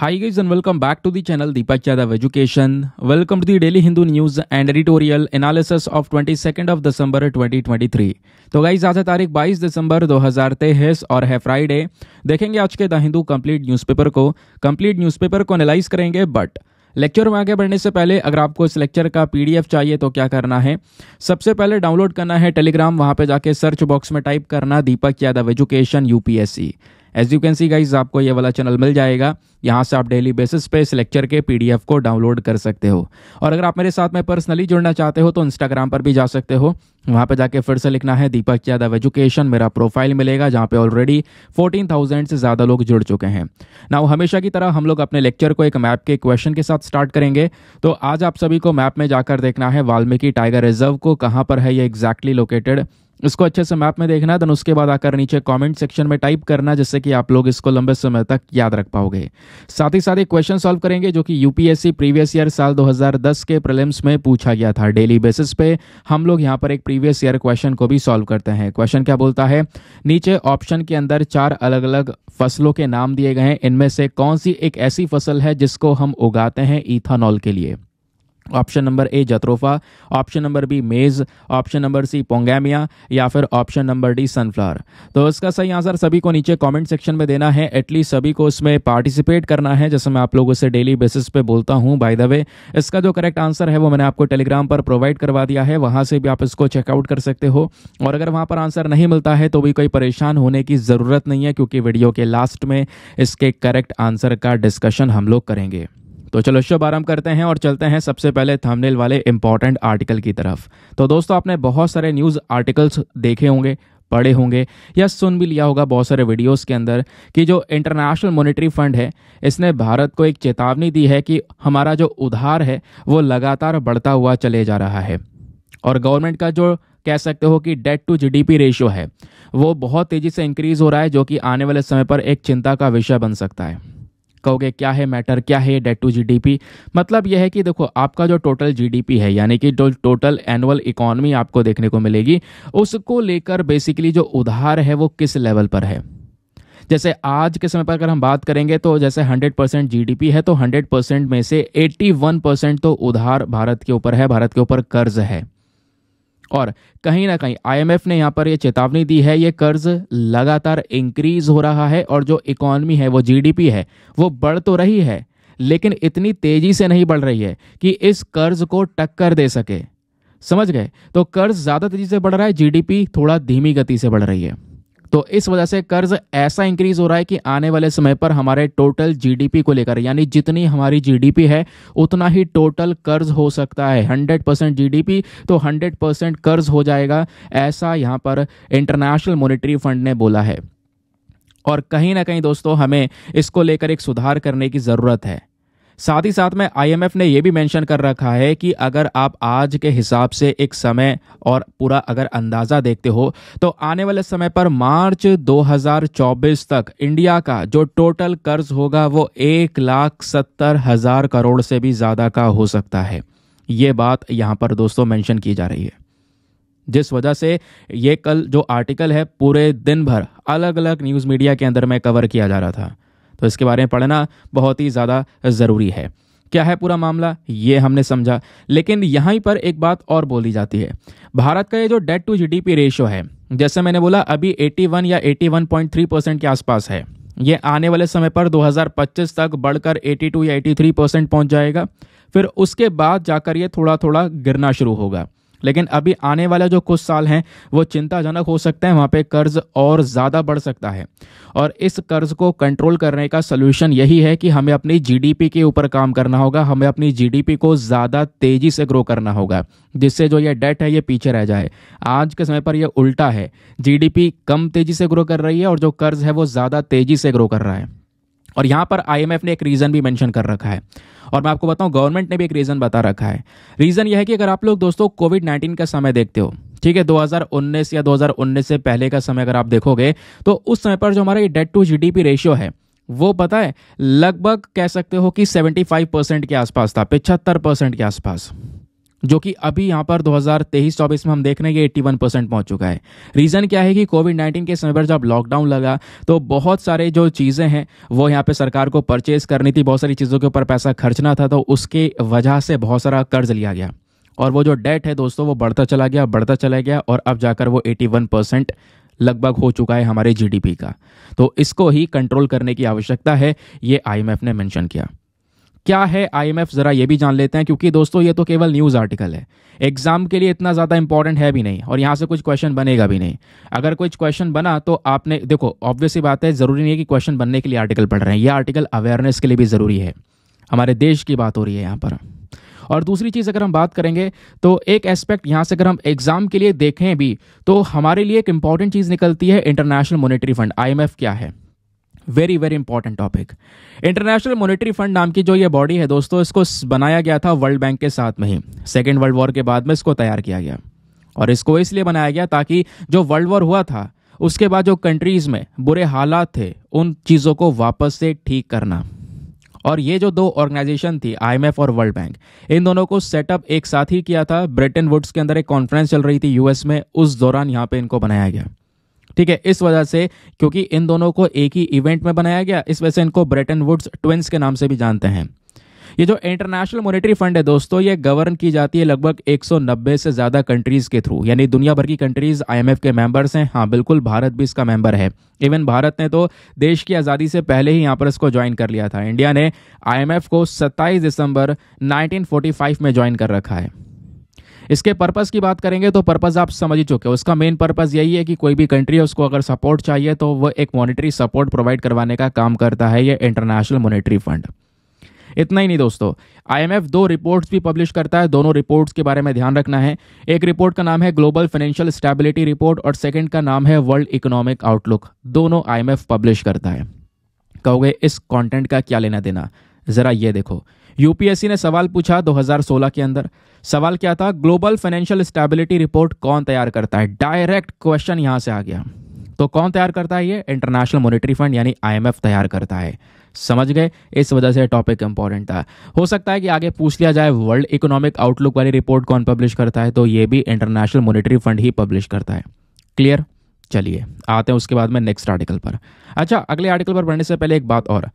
Hi guys and welcome back to the channel Deepak Yadav Education. Welcome to the Daily Hindu News and Editorial Analysis of 22nd of December 2023. तो guys आज है तारीख 22 दिसंबर 2023 और है Friday देखेंगे आज के द हिंदू कंप्लीट न्यूज़पेपर को कंप्लीट न्यूज़पेपर को एनालाइज करेंगे बट लेक्चर में आगे बढ़ने से पहले अगर आपको इस लेक्चर का पीडीएफ चाहिए तो क्या करना है सबसे पहले डाउनलोड करना है टेलीग्राम वहां पे जाके सर्च बॉक्स में टाइप करना Deepak Yadav education UPSC as you can see guys आपको ये वाला चैनल मिल जाएगा यहाँ से आप डेली बेसिस पे इस लेक्चर के पीडीएफ को डाउनलोड कर सकते हो और अगर आप मेरे साथ में पर्सनली जुड़ना चाहते हो तो इंस्टाग्राम पर भी जा सकते हो वहाँ पे जाके फिर से लिखना है दीपक यादव एजुकेशन मेरा प्रोफाइल मिलेगा जहाँ पे ऑलरेडी 14,000 से ज़्यादा लोग जुड़ चुके हैं ना हमेशा की तरह हम लोग अपने लेक्चर को एक मैप के क्वेश्चन के साथ स्टार्ट करेंगे तो आज आप सभी को मैप में जाकर देखना है वाल्मीकि टाइगर रिजर्व को कहाँ पर है ये एग्जैक्टली लोकेटेड इसको अच्छे से मैप में देखना देन उसके बाद आकर नीचे कमेंट सेक्शन में टाइप करना जिससे कि आप लोग इसको लंबे समय तक याद रख पाओगे साथ ही साथ एक क्वेश्चन सॉल्व करेंगे जो कि यूपीएससी प्रीवियस ईयर साल 2010 के प्रीलिम्स में पूछा गया था डेली बेसिस पे हम लोग यहाँ पर एक प्रीवियस ईयर क्वेश्चन को भी सॉल्व करते हैं क्वेश्चन क्या बोलता है नीचे ऑप्शन के अंदर चार अलग अलग फसलों के नाम दिए गए हैं इनमें से कौन सी एक ऐसी फसल है जिसको हम उगाते हैं इथानॉल के लिए option number A jatropha option number B maize option number C pongamia या फिर ऑप्शन नंबर डी सनफ्लावर तो इसका सही आंसर सभी को नीचे कमेंट सेक्शन में देना है एटलीस्ट सभी को उसमें पार्टिसिपेट करना है जैसे मैं आप लोगों से डेली बेसिस पे बोलता हूँ बाय द वे इसका जो करेक्ट आंसर है वो मैंने आपको टेलीग्राम पर प्रोवाइड करवा दिया है वहाँ से भी आप इसको चेकआउट कर सकते हो और अगर वहाँ पर आंसर नहीं मिलता है तो भी कोई परेशान होने की ज़रूरत नहीं है क्योंकि वीडियो के लास्ट में इसके करेक्ट आंसर का डिस्कशन हम लोग करेंगे तो चलो शुभ आराम करते हैं और चलते हैं सबसे पहले थंबनेल वाले इंपॉर्टेंट आर्टिकल की तरफ तो दोस्तों आपने बहुत सारे न्यूज़ आर्टिकल्स देखे होंगे पढ़े होंगे या सुन भी लिया होगा बहुत सारे वीडियोस के अंदर कि जो इंटरनेशनल मॉनेटरी फंड है इसने भारत को एक चेतावनी दी है कि हमारा जो उधार है वो लगातार बढ़ता हुआ चले जा रहा है और गवर्नमेंट का जो कह सकते हो कि डेट टू जीडीपी रेशियो है वो बहुत तेज़ी से इंक्रीज़ हो रहा है जो कि आने वाले समय पर एक चिंता का विषय बन सकता है कहोगे क्या है मैटर क्या है डेट टू जीडीपी मतलब यह है कि देखो आपका जो टोटल जीडीपी है यानी कि जो टोटल एनुअल इकोनॉमी आपको देखने को मिलेगी उसको लेकर बेसिकली जो उधार है वो किस लेवल पर है जैसे आज के समय पर अगर हम बात करेंगे तो जैसे 100 परसेंट जी है तो 100 परसेंट में से 81 परसेंट तो उधार भारत के ऊपर है भारत के ऊपर कर्ज है और कहीं ना कहीं आईएमएफ ने यहाँ पर ये चेतावनी दी है ये कर्ज लगातार इंक्रीज हो रहा है और जो इकॉनमी है वो जीडीपी है वो बढ़ तो रही है लेकिन इतनी तेजी से नहीं बढ़ रही है कि इस कर्ज को टक्कर दे सके समझ गए तो कर्ज ज़्यादा तेजी से बढ़ रहा है जीडीपी थोड़ा धीमी गति से बढ़ रही है तो इस वजह से कर्ज ऐसा इंक्रीज हो रहा है कि आने वाले समय पर हमारे टोटल जीडीपी को लेकर यानी जितनी हमारी जीडीपी है उतना ही टोटल कर्ज हो सकता है 100 परसेंट जी तो 100 परसेंट कर्ज हो जाएगा ऐसा यहाँ पर इंटरनेशनल मॉनिटरी फंड ने बोला है और कहीं ना कहीं दोस्तों हमें इसको लेकर एक सुधार करने की ज़रूरत है साथ ही साथ में आईएमएफ ने यह भी मेंशन कर रखा है कि अगर आप आज के हिसाब से एक समय और पूरा अगर अंदाज़ा देखते हो तो आने वाले समय पर मार्च 2024 तक इंडिया का जो टोटल कर्ज होगा वो एक लाख सत्तर हज़ार करोड़ से भी ज़्यादा का हो सकता है ये बात यहां पर दोस्तों मेंशन की जा रही है जिस वजह से ये कल जो आर्टिकल है पूरे दिन भर अलग अलग न्यूज़ मीडिया के अंदर में कवर किया जा रहा था तो इसके बारे में पढ़ना बहुत ही ज़्यादा ज़रूरी है क्या है पूरा मामला ये हमने समझा लेकिन यहाँ पर एक बात और बोली जाती है भारत का ये जो डेट टू जीडीपी रेशियो है जैसे मैंने बोला अभी 81 या 81.3 परसेंट के आसपास है ये आने वाले समय पर 2025 तक बढ़कर 82 या 83 परसेंट पहुँच जाएगा फिर उसके बाद जाकर ये थोड़ा थोड़ा गिरना शुरू होगा लेकिन अभी आने वाला जो कुछ साल हैं वो चिंताजनक हो सकते हैं वहाँ पे कर्ज और ज़्यादा बढ़ सकता है और इस कर्ज को कंट्रोल करने का सोल्यूशन यही है कि हमें अपनी जीडीपी के ऊपर काम करना होगा हमें अपनी जीडीपी को ज़्यादा तेज़ी से ग्रो करना होगा जिससे जो ये डेट है ये पीछे रह जाए आज के समय पर यह उल्टा है जी कम तेज़ी से ग्रो कर रही है और जो कर्ज है वो ज़्यादा तेज़ी से ग्रो कर रहा है और यहाँ पर आईएमएफ ने एक रीज़न भी मेंशन कर रखा है और मैं आपको बताऊँ गवर्नमेंट ने भी एक रीज़न बता रखा है रीज़न यह है कि अगर आप लोग दोस्तों कोविड नाइन्टीन का समय देखते हो ठीक है 2019 या 2019 से पहले का समय अगर आप देखोगे तो उस समय पर जो हमारा ये डेट टू जीडीपी रेशियो है वो पता है लगभग कह सकते हो कि 75 परसेंट के आसपास था पिछहत्तर परसेंट के आसपास जो कि अभी यहाँ पर 2023-24 में हम देख रहे हैं कि 81 परसेंट पहुँच चुका है रीज़न क्या है कि कोविड 19 के समय पर जब लॉकडाउन लगा तो बहुत सारे जो चीज़ें हैं वो यहाँ पे सरकार को परचेज करनी थी बहुत सारी चीज़ों के ऊपर पैसा खर्चना था तो उसके वजह से बहुत सारा कर्ज लिया गया और वो जो डेट है दोस्तों वो बढ़ता चला गया बढ़ता चला गया और अब जाकर वो एटी परसेंट लगभग हो चुका है हमारे जी का तो इसको ही कंट्रोल करने की आवश्यकता है ये आई ने मैंशन किया क्या है आईएमएफ जरा ये भी जान लेते हैं क्योंकि दोस्तों ये तो केवल न्यूज़ आर्टिकल है एग्जाम के लिए इतना ज़्यादा इंपॉर्टेंट है भी नहीं और यहाँ से कुछ क्वेश्चन बनेगा भी नहीं अगर कुछ क्वेश्चन बना तो आपने देखो ऑब्वियसली बात है ज़रूरी नहीं है कि क्वेश्चन बनने के लिए आर्टिकल पढ़ रहे हैं यह आर्टिकल अवेयरनेस के लिए भी ज़रूरी है हमारे देश की बात हो रही है यहाँ पर और दूसरी चीज़ अगर हम बात करेंगे तो एक एस्पेक्ट यहाँ से अगर हम एग्ज़ाम के लिए देखें भी तो हमारे लिए एक इंपॉर्टेंट चीज़ निकलती है इंटरनेशनल मॉनेटरी फंड आईएमएफ क्या है very very important topic international monetary fund नाम की जो ये बॉडी है दोस्तों इसको बनाया गया था वर्ल्ड बैंक के साथ में ही सेकेंड वर्ल्ड वॉर के बाद में इसको तैयार किया गया और इसको इसलिए बनाया गया ताकि जो वर्ल्ड वॉर हुआ था उसके बाद जो कंट्रीज़ में बुरे हालात थे उन चीज़ों को वापस से ठीक करना और ये जो दो ऑर्गेनाइजेशन थी आईएमएफ और वर्ल्ड बैंक इन दोनों को सेटअप एक साथ ही किया था ब्रिटेन वुड्स के अंदर एक कॉन्फ्रेंस चल रही थी यूएस में उस दौरान यहाँ पे इनको बनाया गया ठीक है इस वजह से क्योंकि इन दोनों को एक ही इवेंट में बनाया गया इस वजह से इनको ब्रेटन वुड्स ट्विंस के नाम से भी जानते हैं ये जो इंटरनेशनल मॉनेटरी फंड है दोस्तों ये गवर्न की जाती है लगभग 190 से ज़्यादा कंट्रीज़ के थ्रू यानी दुनिया भर की कंट्रीज़ आईएमएफ के मेंबर्स हैं हाँ बिल्कुल भारत भी इसका मेंबर है इवन भारत ने तो देश की आज़ादी से पहले ही यहाँ पर इसको ज्वाइन कर लिया था इंडिया ने आईएमएफ को 27 दिसंबर 1945 में ज्वाइन कर रखा है इसके पर्पज़ की बात करेंगे तो पर्पज़ आप समझ ही चुके हो उसका मेन पर्पज़ यही है कि कोई भी कंट्री है उसको अगर सपोर्ट चाहिए तो वह एक मॉनिटरी सपोर्ट प्रोवाइड करवाने का काम करता है ये इंटरनेशनल मॉनिटरी फंड इतना ही नहीं दोस्तों आईएमएफ दो रिपोर्ट्स भी पब्लिश करता है दोनों रिपोर्ट्स के बारे में ध्यान रखना है एक रिपोर्ट का नाम है ग्लोबल फाइनेंशियल स्टेबिलिटी रिपोर्ट और सेकंड का नाम है वर्ल्ड इकोनॉमिक आउटलुक दोनों आईएमएफ पब्लिश करता है कहोगे इस कंटेंट का क्या लेना देना ज़रा ये देखो यूपीएससी ने सवाल पूछा 2016 के अंदर सवाल क्या था ग्लोबल फाइनेंशियल स्टेबिलिटी रिपोर्ट कौन तैयार करता है डायरेक्ट क्वेश्चन यहां से आ गया तो कौन तैयार करता है ये इंटरनेशनल मॉनेटरी फंड यानी आईएमएफ तैयार करता है समझ गए इस वजह से टॉपिक इंपॉर्टेंट था हो सकता है कि आगे पूछ लिया जाए वर्ल्ड इकोनॉमिक आउटलुक वाली रिपोर्ट कौन पब्लिश करता है तो ये भी इंटरनेशनल मॉनेटरी फंड ही पब्लिश करता है क्लियर चलिए आते हैं उसके बाद में नेक्स्ट आर्टिकल पर अच्छा अगले आर्टिकल पर पढ़ने से पहले एक बात और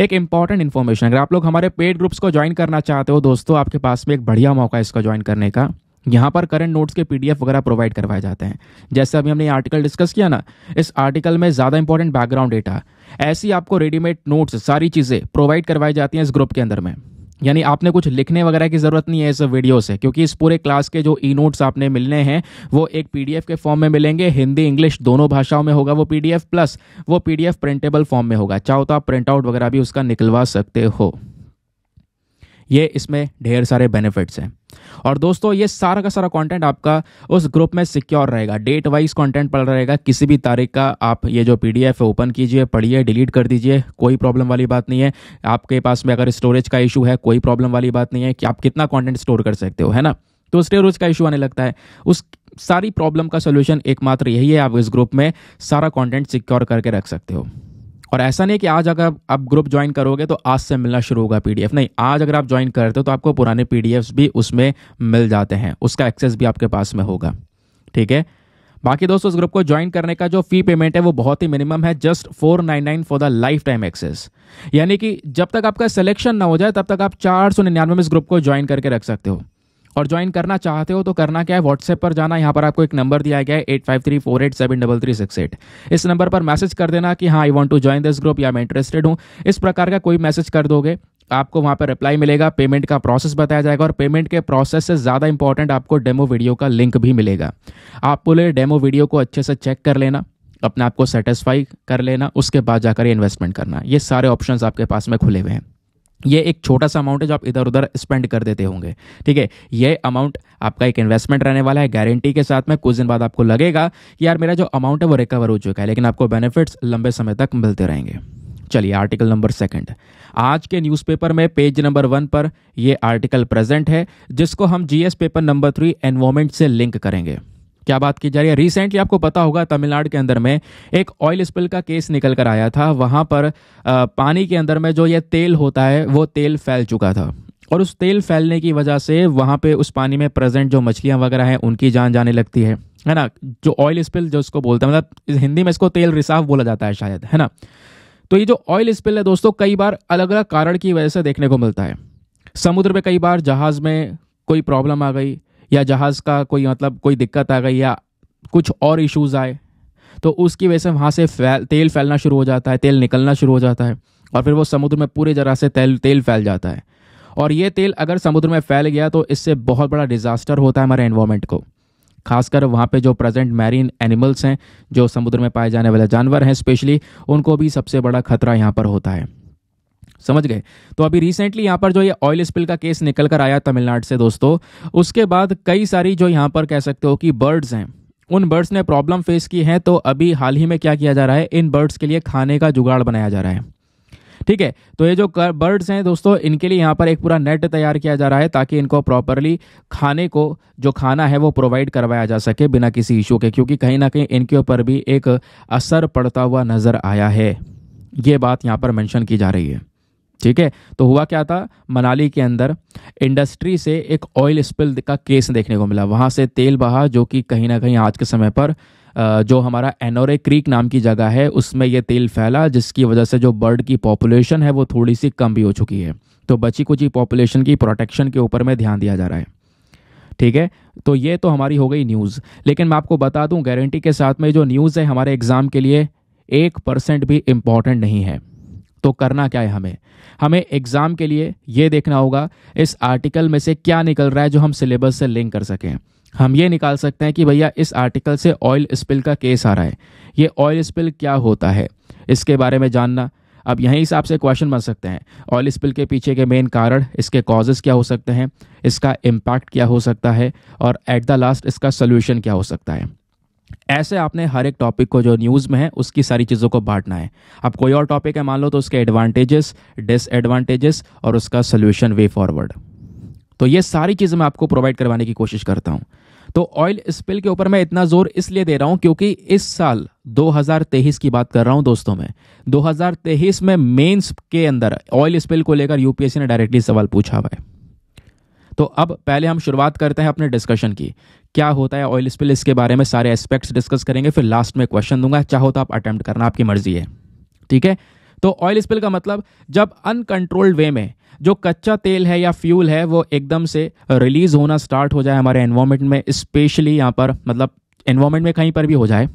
एक इंपॉर्टेंट इन्फॉर्मेशन अगर आप लोग हमारे पेड ग्रुप्स को ज्वाइन करना चाहते हो दोस्तों आपके पास में एक बढ़िया मौका है इसको ज्वाइन करने का यहाँ पर करंट नोट्स के पीडीएफ वगैरह प्रोवाइड करवाए जाते हैं जैसे अभी हमने आर्टिकल डिस्कस किया ना इस आर्टिकल में ज़्यादा इंपॉर्टेंट बैकग्राउंड डेटा ऐसी आपको रेडीमेड नोट्स सारी चीज़ें प्रोवाइड करवाई जाती हैं इस ग्रुप के अंदर में यानी आपने कुछ लिखने वगैरह की ज़रूरत नहीं है इस वीडियो से क्योंकि इस पूरे क्लास के जो ई नोट्स आपने मिलने हैं वो एक पीडीएफ के फॉर्म में मिलेंगे हिंदी इंग्लिश दोनों भाषाओं में होगा वो पीडीएफ प्लस वो पीडीएफ प्रिंटेबल फॉर्म में होगा चाहो तो आप प्रिंट आउट वगैरह भी उसका निकलवा सकते हो ये इसमें ढेर सारे बेनिफिट्स हैं और दोस्तों ये सारा का सारा कंटेंट आपका उस ग्रुप में सिक्योर रहेगा डेट वाइज कंटेंट पड़ रहेगा किसी भी तारीख का आप ये जो पी है ओपन कीजिए पढ़िए डिलीट कर दीजिए कोई प्रॉब्लम वाली बात नहीं है आपके पास में अगर स्टोरेज का इशू है कोई प्रॉब्लम वाली बात नहीं है कि आप कितना कॉन्टेंट स्टोर कर सकते हो है ना तो स्टोरेज का इशू आने लगता है उस सारी प्रॉब्लम का सोल्यूशन एकमात्र यही है आप इस ग्रुप में सारा कॉन्टेंट सिक्योर करके रख सकते हो और ऐसा नहीं कि आज अगर आप ग्रुप ज्वाइन करोगे तो आज से मिलना शुरू होगा पीडीएफ नहीं आज अगर आप ज्वाइन करते हो तो आपको पुराने पीडीएफ्स भी उसमें मिल जाते हैं उसका एक्सेस भी आपके पास में होगा ठीक है बाकी दोस्तों इस ग्रुप को ज्वाइन करने का जो फी पेमेंट है वो बहुत ही मिनिमम है just four nine nine for the lifetime access यानी कि जब तक आपका सिलेक्शन ना हो जाए तब तक आप चार सौ निन्यानवे में इस ग्रुप को ज्वाइन करके रख सकते हो और ज्वाइन करना चाहते हो तो करना क्या है व्हाट्सएप पर जाना यहाँ पर आपको एक नंबर दिया गया है eight five three four eight seven double three six eight इस नंबर पर मैसेज कर देना कि हाँ I want to join this group या मैं इंटरेस्टेड हूँ इस प्रकार का कोई मैसेज कर दोगे आपको वहाँ पर रिप्लाई मिलेगा पेमेंट का प्रोसेस बताया जाएगा और पेमेंट के प्रोसेस से ज़्यादा इंपॉर्टेंट आपको डेमो वीडियो का लिंक भी मिलेगा आप बोले डेमो वीडियो को अच्छे से चेक कर लेना अपने आप को सेटिस्फाई कर लेना उसके बाद जाकर इन्वेस्टमेंट करना ये सारे ऑप्शंस आपके पास में खुले हुए हैं ये एक छोटा सा अमाउंट है जो आप इधर उधर स्पेंड कर देते होंगे ठीक है ये अमाउंट आपका एक इन्वेस्टमेंट रहने वाला है गारंटी के साथ में कुछ दिन बाद आपको लगेगा कि यार मेरा जो अमाउंट है वो रिकवर हो चुका है लेकिन आपको बेनिफिट्स लंबे समय तक मिलते रहेंगे चलिए आर्टिकल नंबर सेकंड आज के न्यूज़पेपर में पेज नंबर वन पर यह आर्टिकल प्रेजेंट है जिसको हम GS paper number three environment से लिंक करेंगे क्या बात की जा रही है रिसेंटली आपको पता होगा तमिलनाडु के अंदर में एक ऑयल स्पिल का केस निकल कर आया था वहाँ पर आ, पानी के अंदर में जो ये तेल होता है वो तेल फैल चुका था और उस तेल फैलने की वजह से वहाँ पे उस पानी में प्रेजेंट जो मछलियाँ वगैरह हैं उनकी जान जाने लगती है है ना जो ऑयल स्पिल जो इसको बोलते हैं मतलब हिंदी में इसको तेल रिसाव बोला जाता है शायद है ना तो ये जो ऑयल स्पिल है दोस्तों कई बार अलग अलग कारण की वजह से देखने को मिलता है समुद्र में कई बार जहाज़ में कोई प्रॉब्लम आ गई या जहाज़ का कोई मतलब कोई दिक्कत आ गई या कुछ और इश्यूज़ आए तो उसकी वजह से वहाँ से फैल तेल फैलना शुरू हो जाता है तेल निकलना शुरू हो जाता है और फिर वो समुद्र में पूरी तरह से तेल तेल फैल जाता है और ये तेल अगर समुद्र में फैल गया तो इससे बहुत बड़ा डिज़ास्टर होता है हमारे एनवायरमेंट को खासकर वहाँ पे जो प्रेजेंट मैरीन एनिमल्स हैं जो समुद्र में पाए जाने वाले जानवर हैं स्पेशली उनको भी सबसे बड़ा खतरा यहाँ पर होता है समझ गए तो अभी रिसेंटली यहाँ पर जो ये ऑयल स्पिल का केस निकल कर आया तमिलनाडु से दोस्तों उसके बाद कई सारी जो यहाँ पर कह सकते हो कि बर्ड्स हैं उन बर्ड्स ने प्रॉब्लम फेस की है तो अभी हाल ही में क्या किया जा रहा है इन बर्ड्स के लिए खाने का जुगाड़ बनाया जा रहा है ठीक है तो ये जो बर्ड्स हैं दोस्तों इनके लिए यहाँ पर एक पूरा नेट तैयार किया जा रहा है ताकि इनको प्रॉपरली खाने को जो खाना है वो प्रोवाइड करवाया जा सके बिना किसी इशू के क्योंकि कहीं ना कहीं इनके ऊपर भी एक असर पड़ता हुआ नज़र आया है ये बात यहाँ पर मैंशन की जा रही है ठीक है तो हुआ क्या था मनाली के अंदर इंडस्ट्री से एक ऑयल स्पिल का केस देखने को मिला वहाँ से तेल बहा जो कि कहीं ना कहीं आज के समय पर जो हमारा एनोरे क्रीक नाम की जगह है उसमें यह तेल फैला जिसकी वजह से जो बर्ड की पॉपुलेशन है वो थोड़ी सी कम भी हो चुकी है तो बची कुची पॉपुलेशन की प्रोटेक्शन के ऊपर में ध्यान दिया जा रहा है ठीक है तो ये तो हमारी हो गई न्यूज़ लेकिन मैं आपको बता दूं गारंटी के साथ में जो न्यूज़ है हमारे एग्ज़ाम के लिए एक परसेंट भी इम्पॉर्टेंट नहीं है तो करना क्या है हमें हमें एग्ज़ाम के लिए ये देखना होगा इस आर्टिकल में से क्या निकल रहा है जो हम सिलेबस से लिंक कर सकें हम ये निकाल सकते हैं कि भैया इस आर्टिकल से ऑयल स्पिल का केस आ रहा है ये ऑयल स्पिल क्या होता है इसके बारे में जानना अब यहीं हिसाब से क्वेश्चन बन सकते हैं ऑयल स्पिल के पीछे के मेन कारण इसके कॉजेज़ क्या हो सकते हैं इसका इम्पैक्ट क्या हो सकता है और एट द लास्ट इसका सोल्यूशन क्या हो सकता है ऐसे आपने हर एक टॉपिक को जो न्यूज़ में है उसकी सारी चीज़ों को बांटना है अब कोई और टॉपिक है मान लो तो उसके एडवांटेजेस डिसएडवांटेजेस और उसका सोल्यूशन वे फॉरवर्ड तो ये सारी चीज़ें मैं आपको प्रोवाइड करवाने की कोशिश करता हूँ तो ऑयल स्पिल के ऊपर मैं इतना जोर इसलिए दे रहा हूँ क्योंकि इस साल 2023 की बात कर रहा हूँ दोस्तों मैं 2023 में मेंस के अंदर ऑयल स्पिल को लेकर यूपीएससी ने डायरेक्टली सवाल पूछा हुआ है तो अब पहले हम शुरुआत करते हैं अपने डिस्कशन की क्या होता है ऑयल स्पिल इसके बारे में सारे एस्पेक्ट्स डिस्कस करेंगे फिर लास्ट में क्वेश्चन दूंगा चाहो तो आप अटैम्प्ट करना आपकी मर्जी है ठीक है तो ऑयल स्पिल का मतलब जब अनकंट्रोल्ड वे में जो कच्चा तेल है या फ्यूल है वो एकदम से रिलीज होना स्टार्ट हो जाए हमारे एनवायरमेंट में स्पेशली यहाँ पर मतलब एनवायरमेंट में कहीं पर भी हो जाए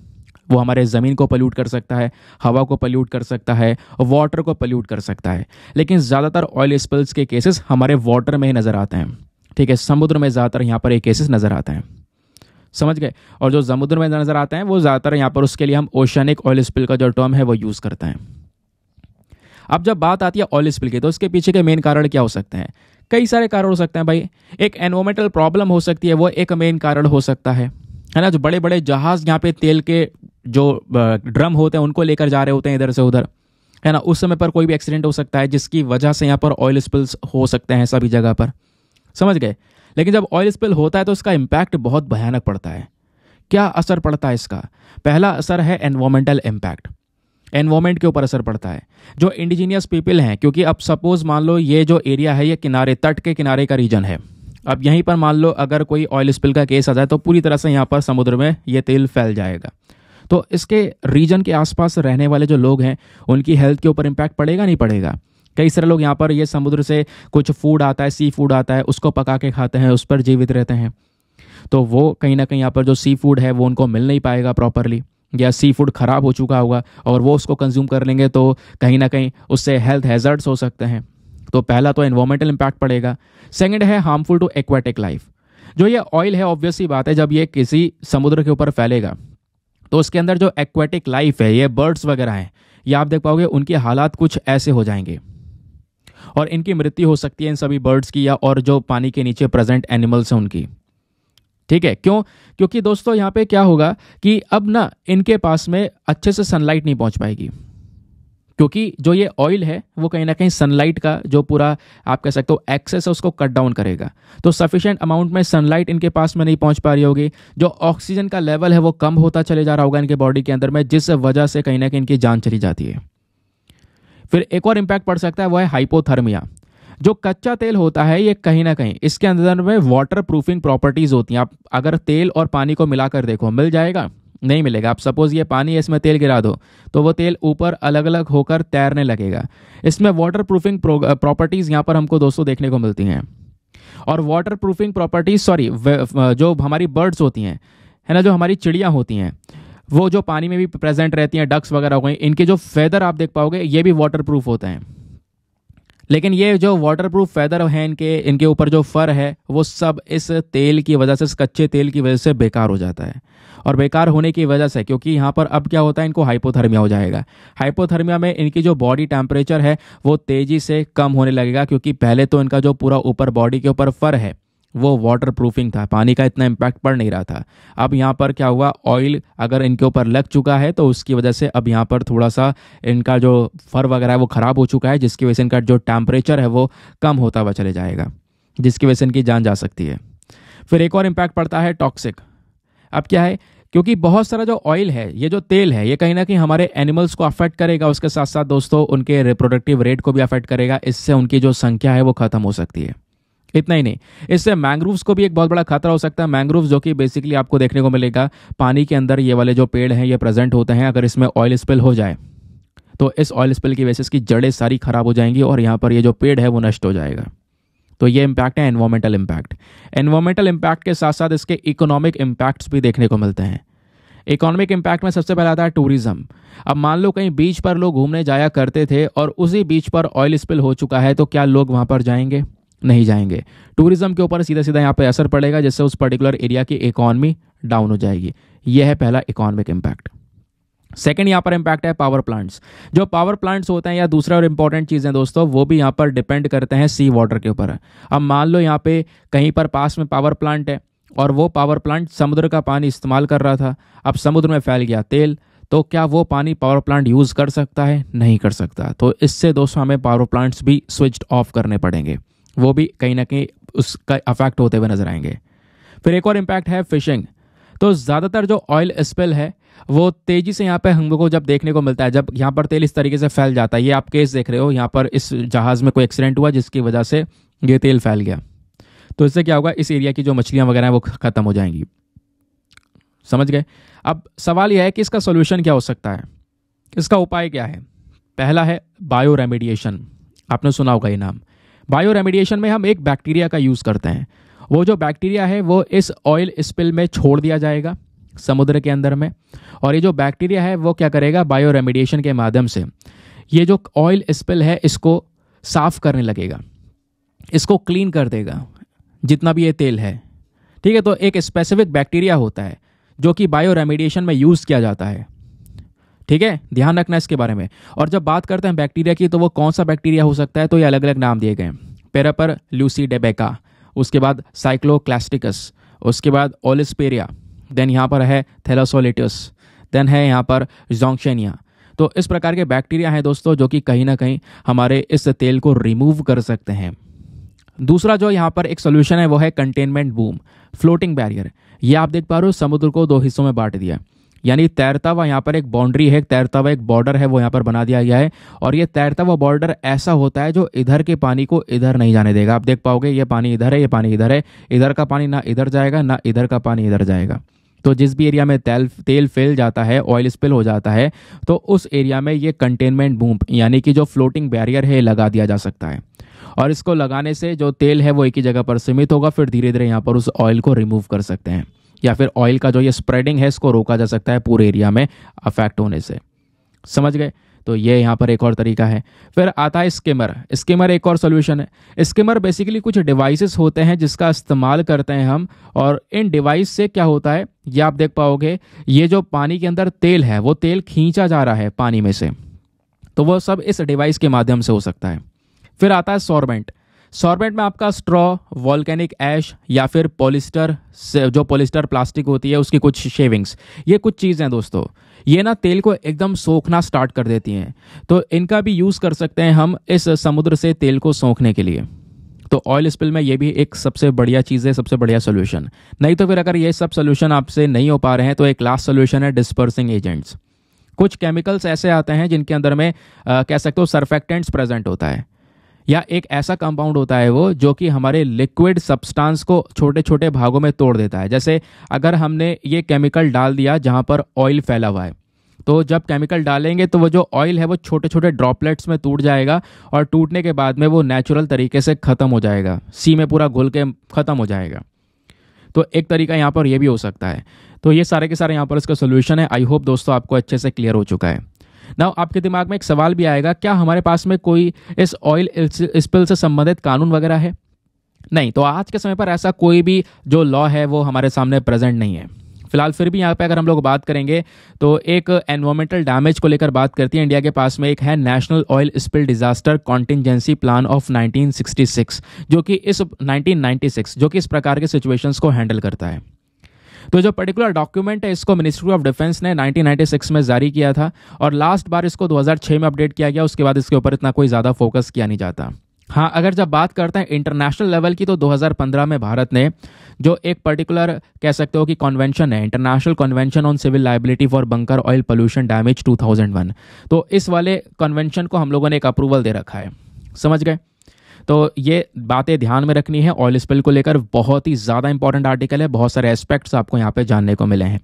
वो हमारे ज़मीन को पल्यूट कर सकता है हवा को पल्यूट कर सकता है वाटर को पल्यूट कर सकता है लेकिन ज़्यादातर ऑयल स्पिल्स के केसेस हमारे वाटर में ही नज़र आते हैं ठीक है समुद्र में ज़्यादातर यहाँ पर ये केसेस नज़र आते हैं समझ गए और जो समुद्र में नज़र आते हैं वो ज़्यादातर यहाँ पर उसके लिए हम ओशनिक ऑयल स्पिल का जो टर्म है वो यूज़ करते हैं अब जब बात आती है ऑयल स्पिल की तो उसके पीछे के मेन कारण क्या हो सकते हैं कई सारे कारण हो सकते हैं भाई एक एनवोमेंटल प्रॉब्लम हो सकती है वो एक मेन कारण हो सकता है है ना जो बड़े बड़े जहाज़ यहाँ पे तेल के जो ड्रम होते हैं उनको लेकर जा रहे होते हैं इधर से उधर है ना उस समय पर कोई भी एक्सीडेंट हो सकता है जिसकी वजह से यहाँ पर ऑयल स्पिल्स हो सकते हैं सभी जगह पर समझ गए लेकिन जब ऑयल स्पिल होता है तो इसका इम्पैक्ट बहुत भयानक पड़ता है क्या असर पड़ता है इसका पहला असर है एनवामेंटल इम्पैक्ट एनवामेंट के ऊपर असर पड़ता है जो इंडिजीनियस पीपल हैं क्योंकि अब सपोज मान लो ये जो एरिया है ये किनारे तट के किनारे का रीजन है अब यहीं पर मान लो अगर कोई ऑयल स्पिल का केस आ जाए तो पूरी तरह से यहाँ पर समुद्र में ये तेल फैल जाएगा तो इसके रीजन के आसपास रहने वाले जो लोग हैं उनकी हेल्थ के ऊपर इम्पैक्ट पड़ेगा नहीं पड़ेगा कई सारे लोग यहाँ पर ये समुद्र से कुछ फूड आता है सी फूड आता है उसको पका के खाते हैं उस पर जीवित रहते हैं तो वो कहीं ना कहीं यहाँ पर जो सी फूड है वो उनको मिल नहीं पाएगा प्रॉपरली या सी फूड ख़राब हो चुका होगा और वो उसको कंज्यूम कर लेंगे तो कहीं ना कहीं उससे हेल्थ हैजर्ड्स हो सकते हैं तो पहला तो इन्वामेंटल इम्पैक्ट पड़ेगा सेकेंड है हार्मफुल टू एक्वाटिक लाइफ जो ये ऑयल है ऑब्वियसली बात है जब ये किसी समुद्र के ऊपर फैलेगा तो उसके अंदर जो एक्वेटिक लाइफ है ये बर्ड्स वगैरह हैं ये आप देख पाओगे उनके हालात कुछ ऐसे हो जाएंगे और इनकी मृत्यु हो सकती है इन सभी बर्ड्स की या और जो पानी के नीचे प्रेजेंट एनिमल्स हैं उनकी ठीक है क्यों क्योंकि दोस्तों यहाँ पे क्या होगा कि अब ना इनके पास में अच्छे से सनलाइट नहीं पहुँच पाएगी क्योंकि जो ये ऑयल है वो कहीं ना कहीं सनलाइट का जो पूरा आप कह सकते हो एक्सेस है उसको कट डाउन करेगा तो सफिशेंट अमाउंट में सनलाइट इनके पास में नहीं पहुंच पा रही होगी जो ऑक्सीजन का लेवल है वो कम होता चले जा रहा होगा इनके बॉडी के अंदर में जिस वजह से कहीं ना कहीं इनकी जान चली जाती है फिर एक और इम्पैक्ट पड़ सकता है वह है हाइपोथर्मिया जो कच्चा तेल होता है ये कहीं ना कहीं इसके अंदर में वाटर प्रूफिंग प्रॉपर्टीज़ होती हैं आप अगर तेल और पानी को मिलाकर देखो मिल जाएगा नहीं मिलेगा आप सपोज ये पानी है इसमें तेल गिरा दो तो वो तेल ऊपर अलग अलग होकर तैरने लगेगा इसमें वाटर प्रूफिंग प्रॉपर्टीज़ यहाँ पर हमको दोस्तों देखने को मिलती हैं और वाटर प्रूफिंग प्रॉपर्टीज सॉरी जो हमारी बर्ड्स होती हैं है ना जो हमारी चिड़िया होती हैं वो जो पानी में भी प्रेजेंट रहती हैं डक्स वगैरह हो गई इनके जो फैदर आप देख पाओगे ये भी वाटर प्रूफ होते हैं लेकिन ये जो वाटर प्रूफ फैदर हैं इनके इनके ऊपर जो फर है वो सब इस तेल की वजह से इस कच्चे तेल की वजह से बेकार हो जाता है और बेकार होने की वजह से क्योंकि यहाँ पर अब क्या होता है इनको हाइपोथर्मिया हो जाएगा हाइपोथर्मिया में इनकी जो बॉडी टेम्परेचर है वो तेज़ी से कम होने लगेगा क्योंकि पहले तो इनका जो पूरा ऊपर बॉडी के ऊपर फर है वो वाटर प्रूफिंग था पानी का इतना इम्पैक्ट पड़ नहीं रहा था अब यहाँ पर क्या हुआ ऑयल अगर इनके ऊपर लग चुका है तो उसकी वजह से अब यहाँ पर थोड़ा सा इनका जो फर वगैरह है वो ख़राब हो चुका है जिसकी वजह से इनका जो टेम्परेचर है वो कम होता हुआ चले जाएगा जिसकी वजह से इनकी जान जा सकती है फिर एक और इम्पैक्ट पड़ता है टॉक्सिक अब क्या है क्योंकि बहुत सारा जो ऑयल है ये जो तेल है ये कहीं ना कहीं हमारे एनिमल्स को अफेक्ट करेगा उसके साथ साथ दोस्तों उनके रिप्रोडक्टिव रेट को भी अफेक्ट करेगा इससे उनकी जो संख्या है वो ख़त्म हो सकती है इतना ही नहीं इससे मैंग्रोव्स को भी एक बहुत बड़ा खतरा हो सकता है मैंग्रोव्स जो कि बेसिकली आपको देखने को मिलेगा पानी के अंदर ये वाले जो पेड़ हैं ये प्रेजेंट होते हैं अगर इसमें ऑयल स्पिल हो जाए तो इस ऑयल स्पिल की वजह से इसकी जड़ें सारी खराब हो जाएंगी और यहाँ पर ये जो पेड़ है वो नष्ट हो जाएगा तो ये इम्पैक्ट है एनवामेंटल इम्पैक्ट एनवामेंटल इम्पैक्ट के साथ साथ इसके इकोनॉमिक इम्पैक्ट्स भी देखने को मिलते हैं इकोनॉमिक इम्पैक्ट में सबसे पहला आता है टूरिज्म अब मान लो कहीं बीच पर लोग घूमने जाया करते थे और उसी बीच पर ऑयल स्पिल हो चुका है तो क्या लोग वहाँ पर जाएंगे नहीं जाएंगे टूरिज्म के ऊपर सीधा सीधा यहाँ पे असर पड़ेगा जिससे उस पर्टिकुलर एरिया की इकॉनमी डाउन हो जाएगी यह है पहला इकॉनमिक इम्पैक्ट सेकेंड यहाँ पर इम्पैक्ट है पावर प्लांट्स जो पावर प्लांट्स होते हैं या दूसरा और इंपॉर्टेंट चीज़ें दोस्तों वो भी यहाँ पर डिपेंड करते हैं सी वाटर के ऊपर अब मान लो यहाँ पे कहीं पर पास में पावर प्लांट है और वो पावर प्लांट समुद्र का पानी इस्तेमाल कर रहा था अब समुद्र में फैल गया तेल तो क्या वो पानी पावर प्लांट यूज़ कर सकता है नहीं कर सकता तो इससे दोस्तों हमें पावर प्लांट्स भी स्विच ऑफ करने पड़ेंगे वो भी कहीं ना कहीं उसका अफेक्ट होते हुए नजर आएंगे फिर एक और इम्पैक्ट है फिशिंग तो ज़्यादातर जो ऑयल स्पेल है वो तेज़ी से यहाँ पे को जब देखने को मिलता है जब यहाँ पर तेल इस तरीके से फैल जाता है ये आप केस देख रहे हो यहाँ पर इस जहाज़ में कोई एक्सीडेंट हुआ जिसकी वजह से ये तेल फैल गया तो इससे क्या होगा इस एरिया की जो मछलियाँ वगैरह हैं वो ख़त्म हो जाएंगी समझ गए अब सवाल यह है कि इसका सोल्यूशन क्या हो सकता है इसका उपाय क्या है पहला है बायो रेमेडिएशन आपने सुना होगा ये नाम बायो रेमिडिएशन में हम एक बैक्टीरिया का यूज़ करते हैं वो जो बैक्टीरिया है वो इस ऑयल स्पिल में छोड़ दिया जाएगा समुद्र के अंदर में और ये जो बैक्टीरिया है वो क्या करेगा बायो रेमिडिएशन के माध्यम से ये जो ऑयल स्पिल है इसको साफ़ करने लगेगा इसको क्लीन कर देगा जितना भी ये तेल है ठीक है तो एक स्पेसिफिक बैक्टीरिया होता है जो कि बायो रेमिडिएशन में यूज़ किया जाता है ठीक है ध्यान रखना इसके बारे में और जब बात करते हैं बैक्टीरिया की तो वो कौन सा बैक्टीरिया हो सकता है तो ये अलग अलग नाम दिए गए पेरापर लूसी डेबेका उसके बाद साइक्लोक्लास्टिकस उसके बाद ओलिस्पेरिया देन यहाँ पर है थेलासोलिटस देन है यहाँ पर जोंगशनिया तो इस प्रकार के बैक्टीरिया हैं दोस्तों जो कि कहीं ना कहीं हमारे इस तेल को रिमूव कर सकते हैं दूसरा जो यहाँ पर एक सोल्यूशन है वो है कंटेनमेंट बूम फ्लोटिंग बैरियर ये आप देख पा रहे हो समुद्र को दो हिस्सों में बांट दिया यानी तैरता हुआ यहाँ पर एक बाउंड्री है तैरता हुआ एक बॉर्डर है वो यहाँ पर बना दिया गया है और ये तैरता हुआ बॉर्डर ऐसा होता है जो इधर के पानी को इधर नहीं जाने देगा आप देख पाओगे ये पानी इधर है ये पानी इधर है इधर का पानी ना इधर जाएगा ना इधर का पानी इधर जाएगा तो जिस भी एरिया में तेल तेल फैल जाता है ऑयल स्पिल हो जाता है तो उस एरिया में ये कंटेनमेंट बूम यानी कि जो फ्लोटिंग बैरियर है लगा दिया जा सकता है और इसको लगाने से जो तेल है वो एक ही जगह पर सीमित होगा फिर धीरे धीरे यहाँ पर उस ऑयल को रिमूव कर सकते हैं या फिर ऑयल का जो ये स्प्रेडिंग है इसको रोका जा सकता है पूरे एरिया में अफेक्ट होने से समझ गए तो ये यहाँ पर एक और तरीका है फिर आता है स्किमर स्किमर एक और सोल्यूशन है स्किमर बेसिकली कुछ डिवाइसेस होते हैं जिसका इस्तेमाल करते हैं हम और इन डिवाइस से क्या होता है ये आप देख पाओगे ये जो पानी के अंदर तेल है वो तेल खींचा जा रहा है पानी में से तो वो सब इस डिवाइस के माध्यम से हो सकता है फिर आता है सॉर्बेंट सॉर्बेंट में आपका स्ट्रॉ वॉल्केनिक ऐश या फिर पॉलिस्टर जो पॉलिस्टर प्लास्टिक होती है उसकी कुछ शेविंग्स ये कुछ चीज़ें हैं दोस्तों ये ना तेल को एकदम सोखना स्टार्ट कर देती हैं तो इनका भी यूज़ कर सकते हैं हम इस समुद्र से तेल को सोखने के लिए तो ऑयल स्पिल में ये भी एक सबसे बढ़िया चीज़ है सबसे बढ़िया सोल्यूशन नहीं तो फिर अगर ये सब सोल्यूशन आपसे नहीं हो पा रहे हैं तो एक लास्ट सोल्यूशन है डिस्पर्सिंग एजेंट्स कुछ केमिकल्स ऐसे आते हैं जिनके अंदर में आ, कह सकते हो सर्फेक्टेंट्स प्रेजेंट होता है या एक ऐसा कंपाउंड होता है वो जो कि हमारे लिक्विड सब्सटेंस को छोटे छोटे भागों में तोड़ देता है जैसे अगर हमने ये केमिकल डाल दिया जहाँ पर ऑयल फैला हुआ है तो जब केमिकल डालेंगे तो वो जो ऑयल है वो छोटे छोटे ड्रॉपलेट्स में टूट जाएगा और टूटने के बाद में वो नेचुरल तरीके से ख़त्म हो जाएगा सी में पूरा घुल के ख़त्म हो जाएगा तो एक तरीका यहाँ पर यह भी हो सकता है तो ये सारे के सारे यहाँ पर इसका सोल्यूशन है आई होप दोस्तों आपको अच्छे से क्लियर हो चुका है ना आपके दिमाग में एक सवाल भी आएगा क्या हमारे पास में कोई इस ऑयल स्पिल से संबंधित कानून वगैरह है नहीं तो आज के समय पर ऐसा कोई भी जो लॉ है वो हमारे सामने प्रेजेंट नहीं है फिलहाल फिर भी यहाँ पे अगर हम लोग बात करेंगे तो एक एनवायरमेंटल डैमेज को लेकर बात करती है इंडिया के पास में एक है national oil spill disaster contingency plan of 1966 जो कि इस 1996 जो कि इस प्रकार के सिचुएशंस को हैंडल करता है तो जो पर्टिकुलर डॉक्यूमेंट है इसको मिनिस्ट्री ऑफ डिफेंस ने 1996 में जारी किया था और लास्ट बार इसको 2006 में अपडेट किया गया उसके बाद इसके ऊपर इतना कोई ज़्यादा फोकस किया नहीं जाता हाँ अगर जब बात करते हैं इंटरनेशनल लेवल की तो 2015 में भारत ने जो एक पर्टिकुलर कह सकते हो कि कॉन्वेंशन है international convention on civil liability for bunker oil pollution damage 2001 तो इस वाले कॉन्वेंशन को हम लोगों ने एक अप्रूवल दे रखा है समझ गए तो ये बातें ध्यान में रखनी है ऑयल स्पिल को लेकर बहुत ही ज़्यादा इंपॉर्टेंट आर्टिकल है बहुत सारे एस्पेक्ट्स आपको यहाँ पर जानने को मिले हैं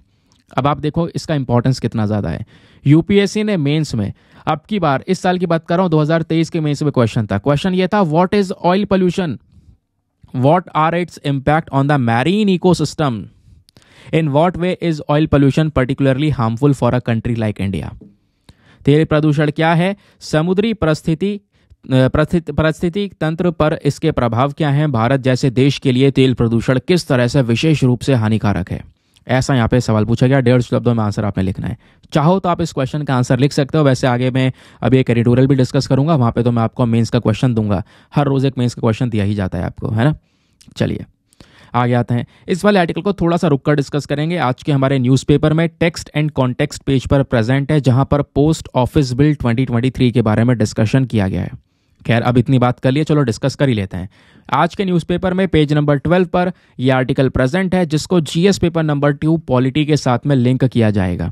अब आप देखो इसका इंपॉर्टेंस कितना ज़्यादा है यूपीएससी ने मेंस में अब की बार इस साल की बात कर रहा हूँ 2023 के मेंस में क्वेश्चन था क्वेश्चन ये था what is oil pollution what are its impact on the marine ecosystem in what way is oil pollution particularly harmful for a country like India तेल प्रदूषण क्या है समुद्री परिस्थिति पारिस्थितिक तंत्र पर इसके प्रभाव क्या हैं भारत जैसे देश के लिए तेल प्रदूषण किस तरह से विशेष रूप से हानिकारक है ऐसा यहाँ पे सवाल पूछा गया डेढ़ शब्दों में आंसर आपने लिखना है चाहो तो आप इस क्वेश्चन का आंसर लिख सकते हो वैसे आगे मैं अभी एक एडिटोरियल भी डिस्कस करूंगा वहाँ पे तो मैं आपको मेंस का क्वेश्चन दूंगा हर रोज़ एक मेंस का क्वेश्चन दिया ही जाता है आपको है ना चलिए आगे आते हैं इस वाले आर्टिकल को थोड़ा सा रुककर डिस्कस करेंगे आज के हमारे न्यूज़पेपर में टेक्स्ट एंड कॉन्टेक्स्ट पेज पर प्रेजेंट है जहां पर पोस्ट ऑफिस बिल 2023 के बारे में डिस्कशन किया गया है खैर अब इतनी बात कर लिए चलो डिस्कस कर ही लेते हैं आज के न्यूज़पेपर में पेज नंबर ट्वेल्व पर यह आर्टिकल प्रेजेंट है जिसको GS paper number two polity के साथ में लिंक किया जाएगा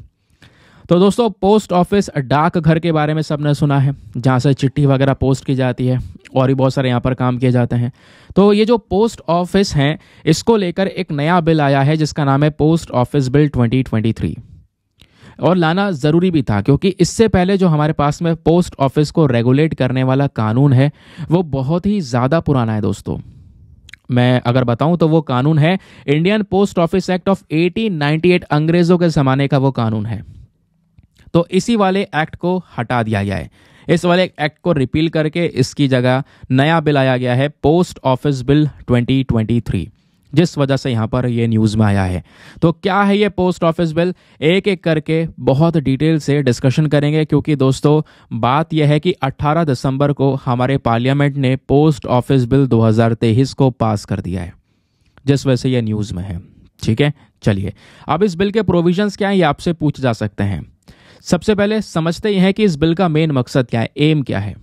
तो दोस्तों पोस्ट ऑफिस डाक घर के बारे में सबने सुना है जहाँ से चिट्ठी वगैरह पोस्ट की जाती है और भी बहुत सारे यहाँ पर काम किए जाते हैं तो ये जो पोस्ट ऑफिस हैं इसको लेकर एक नया बिल आया है जिसका नाम है पोस्ट ऑफिस बिल 2023 और लाना ज़रूरी भी था क्योंकि इससे पहले जो हमारे पास में पोस्ट ऑफिस को रेगुलेट करने वाला कानून है वो बहुत ही ज़्यादा पुराना है दोस्तों मैं अगर बताऊं तो वो कानून है Indian post office act of 1898 अंग्रेज़ों के ज़माने का वो कानून है तो इसी वाले एक्ट को हटा दिया गया है इस वाले एक्ट को रिपील करके इसकी जगह नया बिल आया गया है पोस्ट ऑफिस बिल 2023 जिस वजह से यहाँ पर ये न्यूज़ में आया है तो क्या है ये पोस्ट ऑफिस बिल एक एक करके बहुत डिटेल से डिस्कशन करेंगे क्योंकि दोस्तों बात यह है कि 18 दिसंबर को हमारे पार्लियामेंट ने पोस्ट ऑफिस बिल 2023 को पास कर दिया है जिस वजह से यह न्यूज़ में है ठीक है चलिए अब इस बिल के प्रोविजन क्या है ये आपसे पूछ जा सकते हैं सबसे पहले समझते हैं कि इस बिल का मेन मकसद क्या है एम क्या है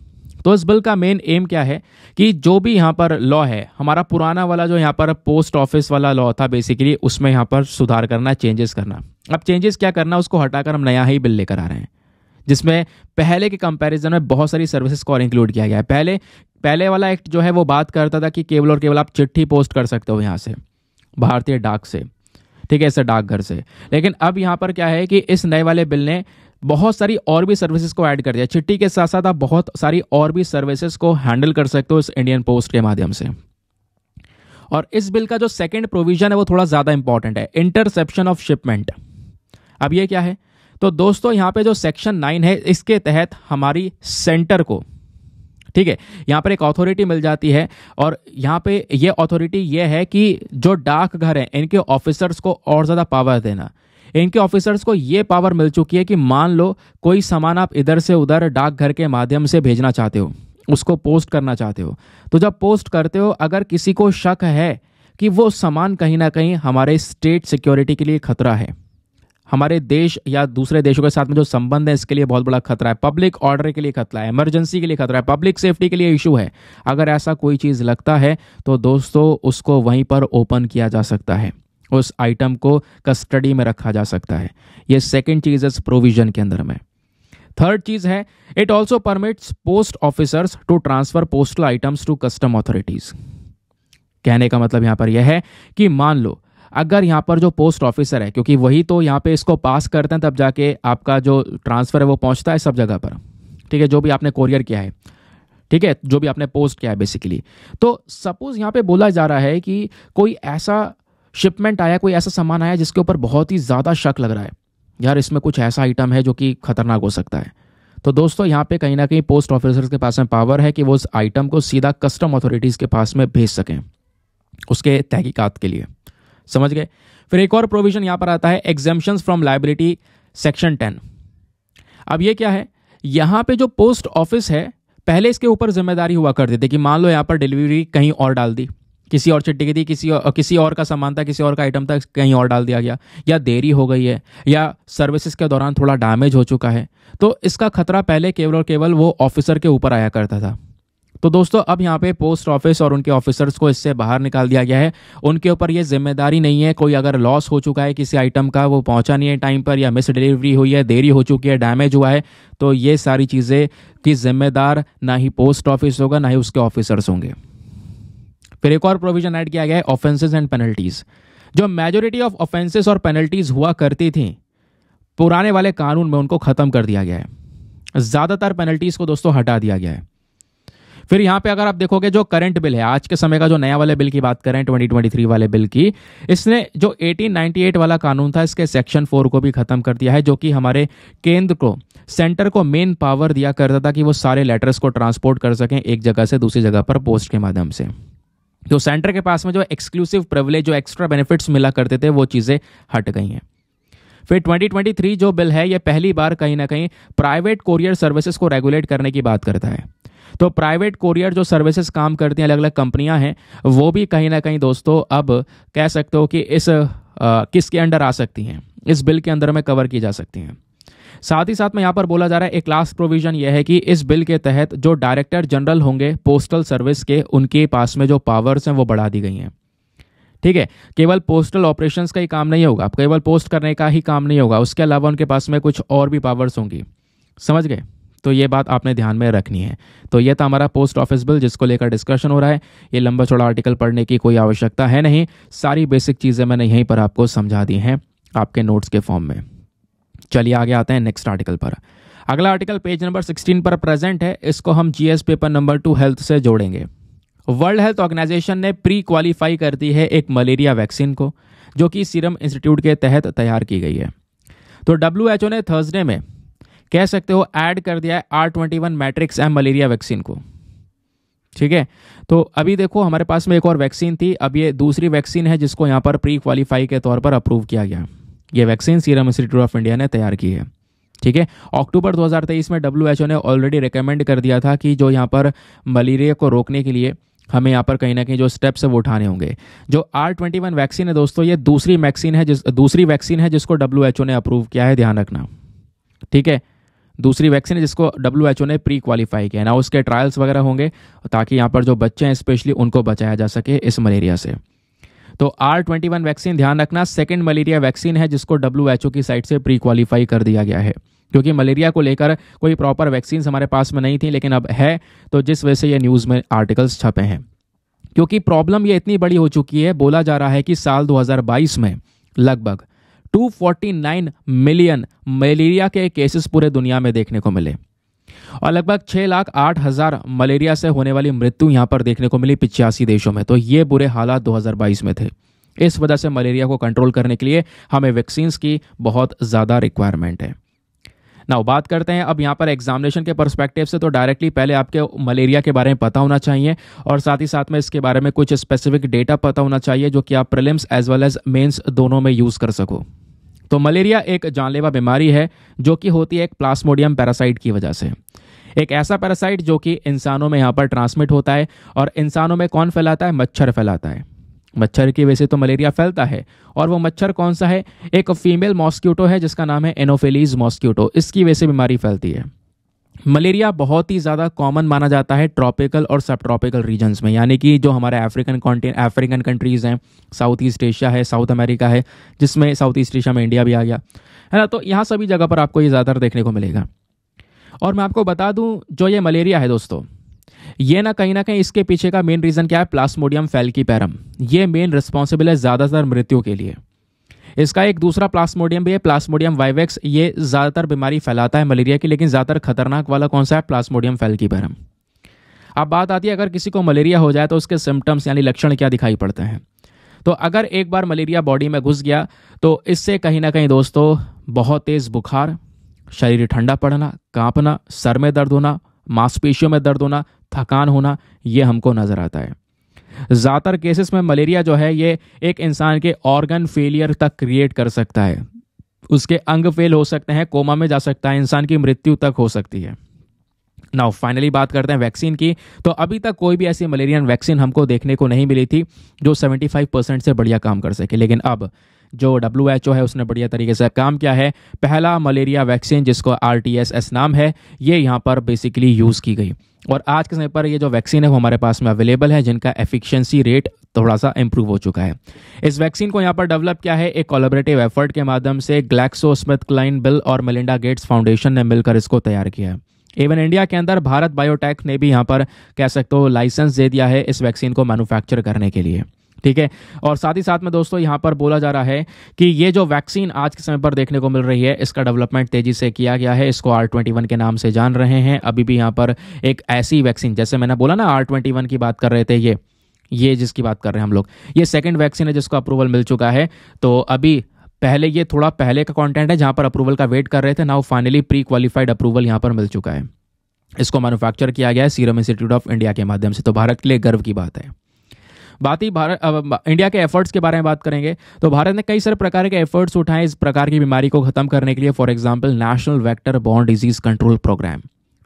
तो इस बिल का मेन एम क्या है कि जो भी यहाँ पर लॉ है हमारा पुराना वाला जो यहाँ पर पोस्ट ऑफिस वाला लॉ था बेसिकली उसमें यहाँ पर सुधार करना चेंजेस करना अब चेंजेस क्या करना उसको हटाकर हम नया ही बिल लेकर आ रहे हैं जिसमें पहले के कंपैरिजन में बहुत सारी सर्विसेज को और इंक्लूड किया गया है पहले पहले वाला एक्ट जो है वो बात करता था कि केवल और केवल आप चिट्ठी पोस्ट कर सकते हो यहाँ से भारतीय डाक से ठीक है ऐसे डाकघर से लेकिन अब यहाँ पर क्या है कि इस नए वाले बिल ने बहुत सारी और भी सर्विसेज को ऐड कर दिया चिट्ठी के साथ साथ आप बहुत सारी और भी सर्विसेज को हैंडल कर सकते हो इस इंडियन पोस्ट के माध्यम से और इस बिल का जो सेकंड प्रोविजन है वो थोड़ा ज़्यादा इंपॉर्टेंट है इंटरसेप्शन ऑफ शिपमेंट अब ये क्या है तो दोस्तों यहां पे जो सेक्शन नाइन है इसके तहत हमारी सेंटर को ठीक है यहां पर एक अथॉरिटी मिल जाती है और यहाँ पे ये यह अथॉरिटी ये है कि जो डाकघर है इनके ऑफिसर्स को और ज़्यादा पावर देना इनके ऑफिसर्स को ये पावर मिल चुकी है कि मान लो कोई सामान आप इधर से उधर डाकघर के माध्यम से भेजना चाहते हो उसको पोस्ट करना चाहते हो तो जब पोस्ट करते हो अगर किसी को शक है कि वो सामान कहीं ना कहीं हमारे स्टेट सिक्योरिटी के लिए खतरा है हमारे देश या दूसरे देशों के साथ में जो संबंध है इसके लिए बहुत बड़ा खतरा है पब्लिक ऑर्डर के लिए खतरा है इमरजेंसी के लिए खतरा है पब्लिक सेफ्टी के लिए इशू है अगर ऐसा कोई चीज़ लगता है तो दोस्तों उसको वहीं पर ओपन किया जा सकता है उस आइटम को कस्टडी में रखा जा सकता है ये सेकेंड चीज़ इस प्रोविजन के अंदर में थर्ड चीज है it also permits post officers to transfer postal items to custom authorities कहने का मतलब यहां पर यह है कि मान लो अगर यहां पर जो पोस्ट ऑफिसर है क्योंकि वही तो यहां पे इसको पास करते हैं तब जाके आपका जो ट्रांसफ़र है वो पहुंचता है सब जगह पर ठीक है जो भी आपने कोरियर किया है ठीक है जो भी आपने पोस्ट किया है बेसिकली तो सपोज़ यहां पे बोला जा रहा है कि कोई ऐसा शिपमेंट आया कोई ऐसा सामान आया जिसके ऊपर बहुत ही ज़्यादा शक लग रहा है यार इसमें कुछ ऐसा आइटम है जो कि खतरनाक हो सकता है तो दोस्तों यहाँ पे कहीं ना कहीं पोस्ट ऑफिसर्स के पास में पावर है कि वो उस आइटम को सीधा कस्टम अथॉरिटीज़ के पास में भेज सकें उसके तहकीकात के लिए समझ गए फिर एक और प्रोविजन यहाँ पर आता है exemption from liability section ten अब ये क्या है यहाँ पे जो पोस्ट ऑफिस है पहले इसके ऊपर जिम्मेदारी हुआ करती थी कि मान लो यहाँ पर डिलीवरी कहीं और डाल दी किसी और चिट्ठी की थी किसी और किसी और का सामान था किसी और का आइटम था कहीं और डाल दिया गया या देरी हो गई है या सर्विसेज के दौरान थोड़ा डैमेज हो चुका है तो इसका खतरा पहले केवल और केवल वो ऑफिसर के ऊपर आया करता था तो दोस्तों अब यहाँ पे पोस्ट ऑफिस और उनके ऑफिसर्स को इससे बाहर निकाल दिया गया है उनके ऊपर ये जिम्मेदारी नहीं है कोई अगर लॉस हो चुका है किसी आइटम का वो पहुँचा नहीं है टाइम पर या मिस डिलीवरी हुई है देरी हो चुकी है डैमेज हुआ है तो ये सारी चीज़ें की जिम्मेदार ना ही पोस्ट ऑफिस होगा ना ही उसके ऑफिसर्स होंगे फिर एक और प्रोविजन ऐड किया गया है ऑफेंसेज एंड पेनल्टीज जो मेजोरिटी ऑफ ऑफेंसेस और पेनल्टीज हुआ करती थी पुराने वाले कानून में उनको ख़त्म कर दिया गया है ज़्यादातर पेनल्टीज़ को दोस्तों हटा दिया गया है फिर यहां पे अगर आप देखोगे जो करंट बिल है आज के समय का जो नया वाले बिल की बात करें ट्वेंटी ट्वेंटी थ्री वाले बिल की इसने जो एटीन एट वाला कानून था इसके सेक्शन फोर को भी खत्म कर दिया है जो कि हमारे केंद्र को सेंटर को मेन पावर दिया करता था कि वो सारे लेटर्स को ट्रांसपोर्ट कर सकें एक जगह से दूसरी जगह पर पोस्ट के माध्यम से तो सेंटर के पास में जो एक्सक्लूसिव प्रिवलेज जो एक्स्ट्रा बेनिफिट्स मिला करते थे वो चीज़ें हट गई हैं फिर 2023 जो बिल है ये पहली बार कहीं ना कहीं प्राइवेट कोरियर सर्विसेज को रेगुलेट करने की बात करता है तो प्राइवेट कोरियर जो सर्विसेज काम करती हैं अलग अलग कंपनियां हैं वो भी कहीं ना कहीं दोस्तों अब कह सकते हो कि इस किसके अंडर आ सकती हैं इस बिल के अंदर में कवर की जा सकती हैं साथ ही साथ में यहाँ पर बोला जा रहा है एक लास्ट प्रोविजन यह है कि इस बिल के तहत जो डायरेक्टर जनरल होंगे पोस्टल सर्विस के उनके पास में जो पावर्स हैं वो बढ़ा दी गई हैं ठीक है केवल पोस्टल ऑपरेशन का ही काम नहीं होगा केवल पोस्ट करने का ही काम नहीं होगा उसके अलावा उनके पास में कुछ और भी पावर्स होंगी समझ गए तो ये बात आपने ध्यान में रखनी है तो ये था हमारा पोस्ट ऑफिस बिल जिसको लेकर डिस्कशन हो रहा है ये लंबा चौड़ा आर्टिकल पढ़ने की कोई आवश्यकता है नहीं सारी बेसिक चीज़ें मैंने यहीं पर आपको समझा दी हैं आपके नोट्स के फॉर्म में चलिए आगे आते हैं नेक्स्ट आर्टिकल पर अगला आर्टिकल पेज नंबर 16 पर प्रेजेंट है इसको हम GS paper number two health से जोड़ेंगे वर्ल्ड हेल्थ ऑर्गेनाइजेशन ने प्री क्वालिफाई कर दी है एक मलेरिया वैक्सीन को जो कि सीरम इंस्टीट्यूट के तहत तैयार की गई है तो डब्ल्यू ने थर्सडे में कह सकते हो ऐड कर दिया है R twenty one matrix M malaria vaccine को ठीक है तो अभी देखो हमारे पास में एक और वैक्सीन थी अब ये दूसरी वैक्सीन है जिसको यहाँ पर प्री क्वालिफाई के तौर पर अप्रूव किया गया ये vaccine serum institute of India ने तैयार की है ठीक है अक्टूबर 2023 में डब्ल्यू ने ऑलरेडी रिकमेंड कर दिया था कि जो यहाँ पर मलेरिया को रोकने के लिए हमें यहाँ पर कहीं ना कहीं जो स्टेप्स है वो उठाने होंगे जो आर ट्वेंटी वन वैक्सीन है दोस्तों ये दूसरी वैक्सीन है जिस दूसरी वैक्सीन है जिसको डब्ल्यू एच ओ ने अप्रूव किया है ध्यान रखना ठीक है दूसरी वैक्सीन है जिसको डब्ल्यू एच ओ ने प्री क्वालिफाई किया है ना उसके ट्रायल्स वगैरह होंगे ताकि यहाँ पर जो बच्चे हैं स्पेशली उनको बचाया जा सके इस मलेरिया से तो आर ट्वेंटी वन वैक्सीन ध्यान रखना सेकेंड मलेरिया वैक्सीन है जिसको डब्ल्यू की साइड से प्री क्वालिफाई कर दिया गया है क्योंकि मलेरिया को लेकर कोई प्रॉपर वैक्सीन हमारे पास में नहीं थी लेकिन अब है तो जिस वजह से ये न्यूज़ में आर्टिकल्स छपे हैं क्योंकि प्रॉब्लम ये इतनी बड़ी हो चुकी है बोला जा रहा है कि साल 2022 में लगभग 249 मिलियन मलेरिया के केसेस पूरे दुनिया में देखने को मिले और लगभग छः लाख आठ हज़ार मलेरिया से होने वाली मृत्यु यहाँ पर देखने को मिली पिचासी देशों में तो ये बुरे हालात 2022 में थे इस वजह से मलेरिया को कंट्रोल करने के लिए हमें वैक्सीन्स की बहुत ज़्यादा रिक्वायरमेंट है ना बात करते हैं अब यहाँ पर एग्जामिनेशन के परस्पेक्टिव से तो डायरेक्टली पहले आपके मलेरिया के बारे में पता होना चाहिए और साथ ही साथ में इसके बारे में कुछ स्पेसिफिक डेटा पता होना चाहिए जो कि आप prelims as well as mains दोनों में यूज़ कर सको तो मलेरिया एक जानलेवा बीमारी है जो कि होती है एक प्लास्मोडियम पैरासाइट की वजह से एक ऐसा पैरासाइट जो कि इंसानों में यहाँ पर ट्रांसमिट होता है और इंसानों में कौन फैलाता है मच्छर फैलाता है मच्छर की वजह से तो मलेरिया फैलता है और वो मच्छर कौन सा है एक फीमेल मॉस्क्यूटो है जिसका नाम है एनोफेलीज मॉस्क्यूटो इसकी वजह से बीमारी फैलती है मलेरिया बहुत ही ज़्यादा कॉमन माना जाता है ट्रॉपिकल और सब ट्रॉपिकल रीजन्स में यानी कि जो हमारे अफ्रीकन कॉन्टिन अफ्रीकन कंट्रीज़ हैं साउथ ईस्ट एशिया है साउथ अमेरिका है जिसमें साउथ ईस्ट एशिया में इंडिया भी आ गया है ना तो यहाँ सभी जगह पर आपको ये ज़्यादातर देखने को मिलेगा और मैं आपको बता दूं जो ये मलेरिया है दोस्तों ये ना कहीं ना कहीं इसके पीछे का मेन रीज़न क्या है प्लास्मोडियम फैलकी पैरम ये मेन रिस्पॉन्सिबल है ज़्यादातर मृत्यु के लिए इसका एक दूसरा प्लास्मोडियम भी है प्लास्मोडियम वाइवेक्स ये ज़्यादातर बीमारी फैलाता है मलेरिया की लेकिन ज़्यादातर खतरनाक वाला कौन सा है प्लास्मोडियम फैलकी पैरम अब बात आती है अगर किसी को मलेरिया हो जाए तो उसके सिम्टम्स यानी लक्षण क्या दिखाई पड़ते हैं तो अगर एक बार मलेरिया बॉडी में घुस गया तो इससे कहीं ना कहीं दोस्तों बहुत तेज़ बुखार शरीर ठंडा पड़ना कांपना सर में दर्द होना मांसपेशियों में दर्द होना थकान होना ये हमको नज़र आता है ज़्यादातर केसेस में मलेरिया जो है ये एक इंसान के ऑर्गन फेलियर तक क्रिएट कर सकता है उसके अंग फेल हो सकते हैं कोमा में जा सकता है इंसान की मृत्यु तक हो सकती है नाउ फाइनली बात करते हैं वैक्सीन की तो अभी तक कोई भी ऐसी मलेरियन वैक्सीन हमको देखने को नहीं मिली थी जो 75 परसेंट से बढ़िया काम कर सके लेकिन अब जो डब्ल्यू है उसने बढ़िया तरीके से काम किया है पहला मलेरिया वैक्सीन जिसको आर नाम है ये यहाँ पर बेसिकली यूज़ की गई और आज के समय पर ये जो वैक्सीन है वो हमारे पास में अवेलेबल है जिनका एफिशिएंसी रेट थोड़ा सा इंप्रूव हो चुका है इस वैक्सीन को यहाँ पर डेवलप किया है एक कोलाबरेटिव एफर्ट के माध्यम से ग्लैक्सो स्मिथ क्लाइन बिल और मेलिंडा गेट्स फाउंडेशन ने मिलकर इसको तैयार किया है इवन इंडिया के अंदर भारत बायोटेक ने भी यहाँ पर कह सकते हो लाइसेंस दे दिया है इस वैक्सीन को मैनुफैक्चर करने के लिए ठीक है और साथ ही साथ में दोस्तों यहां पर बोला जा रहा है कि ये जो वैक्सीन आज के समय पर देखने को मिल रही है इसका डेवलपमेंट तेजी से किया गया है इसको आर ट्वेंटी वन के नाम से जान रहे हैं अभी भी यहां पर एक ऐसी वैक्सीन जैसे मैंने बोला ना आर ट्वेंटी वन की बात कर रहे थे ये ये जिसकी बात कर रहे हैं हम लोग ये सेकंड वैक्सीन है जिसको अप्रूवल मिल चुका है तो अभी पहले ये थोड़ा पहले का कॉन्टेंट है जहां पर अप्रूवल का वेट कर रहे थे now finally pre qualified approval यहां पर मिल चुका है इसको मैन्युफैक्चर किया गया है सीरम इंस्टीट्यूट ऑफ इंडिया के माध्यम से तो भारत के लिए गर्व की बात है बात ही भारत इंडिया के एफर्ट्स के बारे में बात करेंगे तो भारत ने कई सारे प्रकार के एफर्ट्स उठाए इस प्रकार की बीमारी को खत्म करने के लिए for example national vector borne disease control programme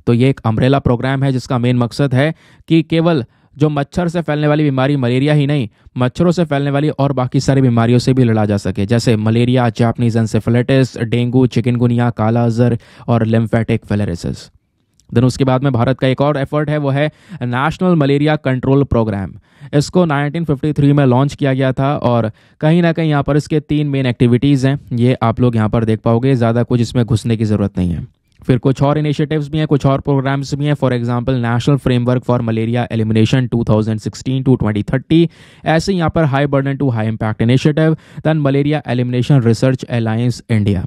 तो ये एक अम्ब्रेला प्रोग्राम है जिसका मेन मकसद है कि केवल जो मच्छर से फैलने वाली बीमारी मलेरिया ही नहीं मच्छरों से फैलने वाली और बाकी सारी बीमारियों से भी लड़ा जा सके जैसे malaria Japanese encephalitis dengue chikungunya kala azar और लिम्फेटिक फेलरिस देन उसके बाद में भारत का एक और एफर्ट है वो है नेशनल मलेरिया कंट्रोल प्रोग्राम इसको 1953 में लॉन्च किया गया था और कहीं ना कहीं यहाँ पर इसके तीन मेन एक्टिविटीज़ हैं ये आप लोग यहाँ पर देख पाओगे ज़्यादा कुछ इसमें घुसने की ज़रूरत नहीं है फिर कुछ और इनिशिएटिव्स भी हैं कुछ और प्रोग्राम्स भी हैं for example national framework for malaria elimination 2016 to 2030 ऐसे यहाँ पर high burden to high impact initiative then malaria elimination research alliance India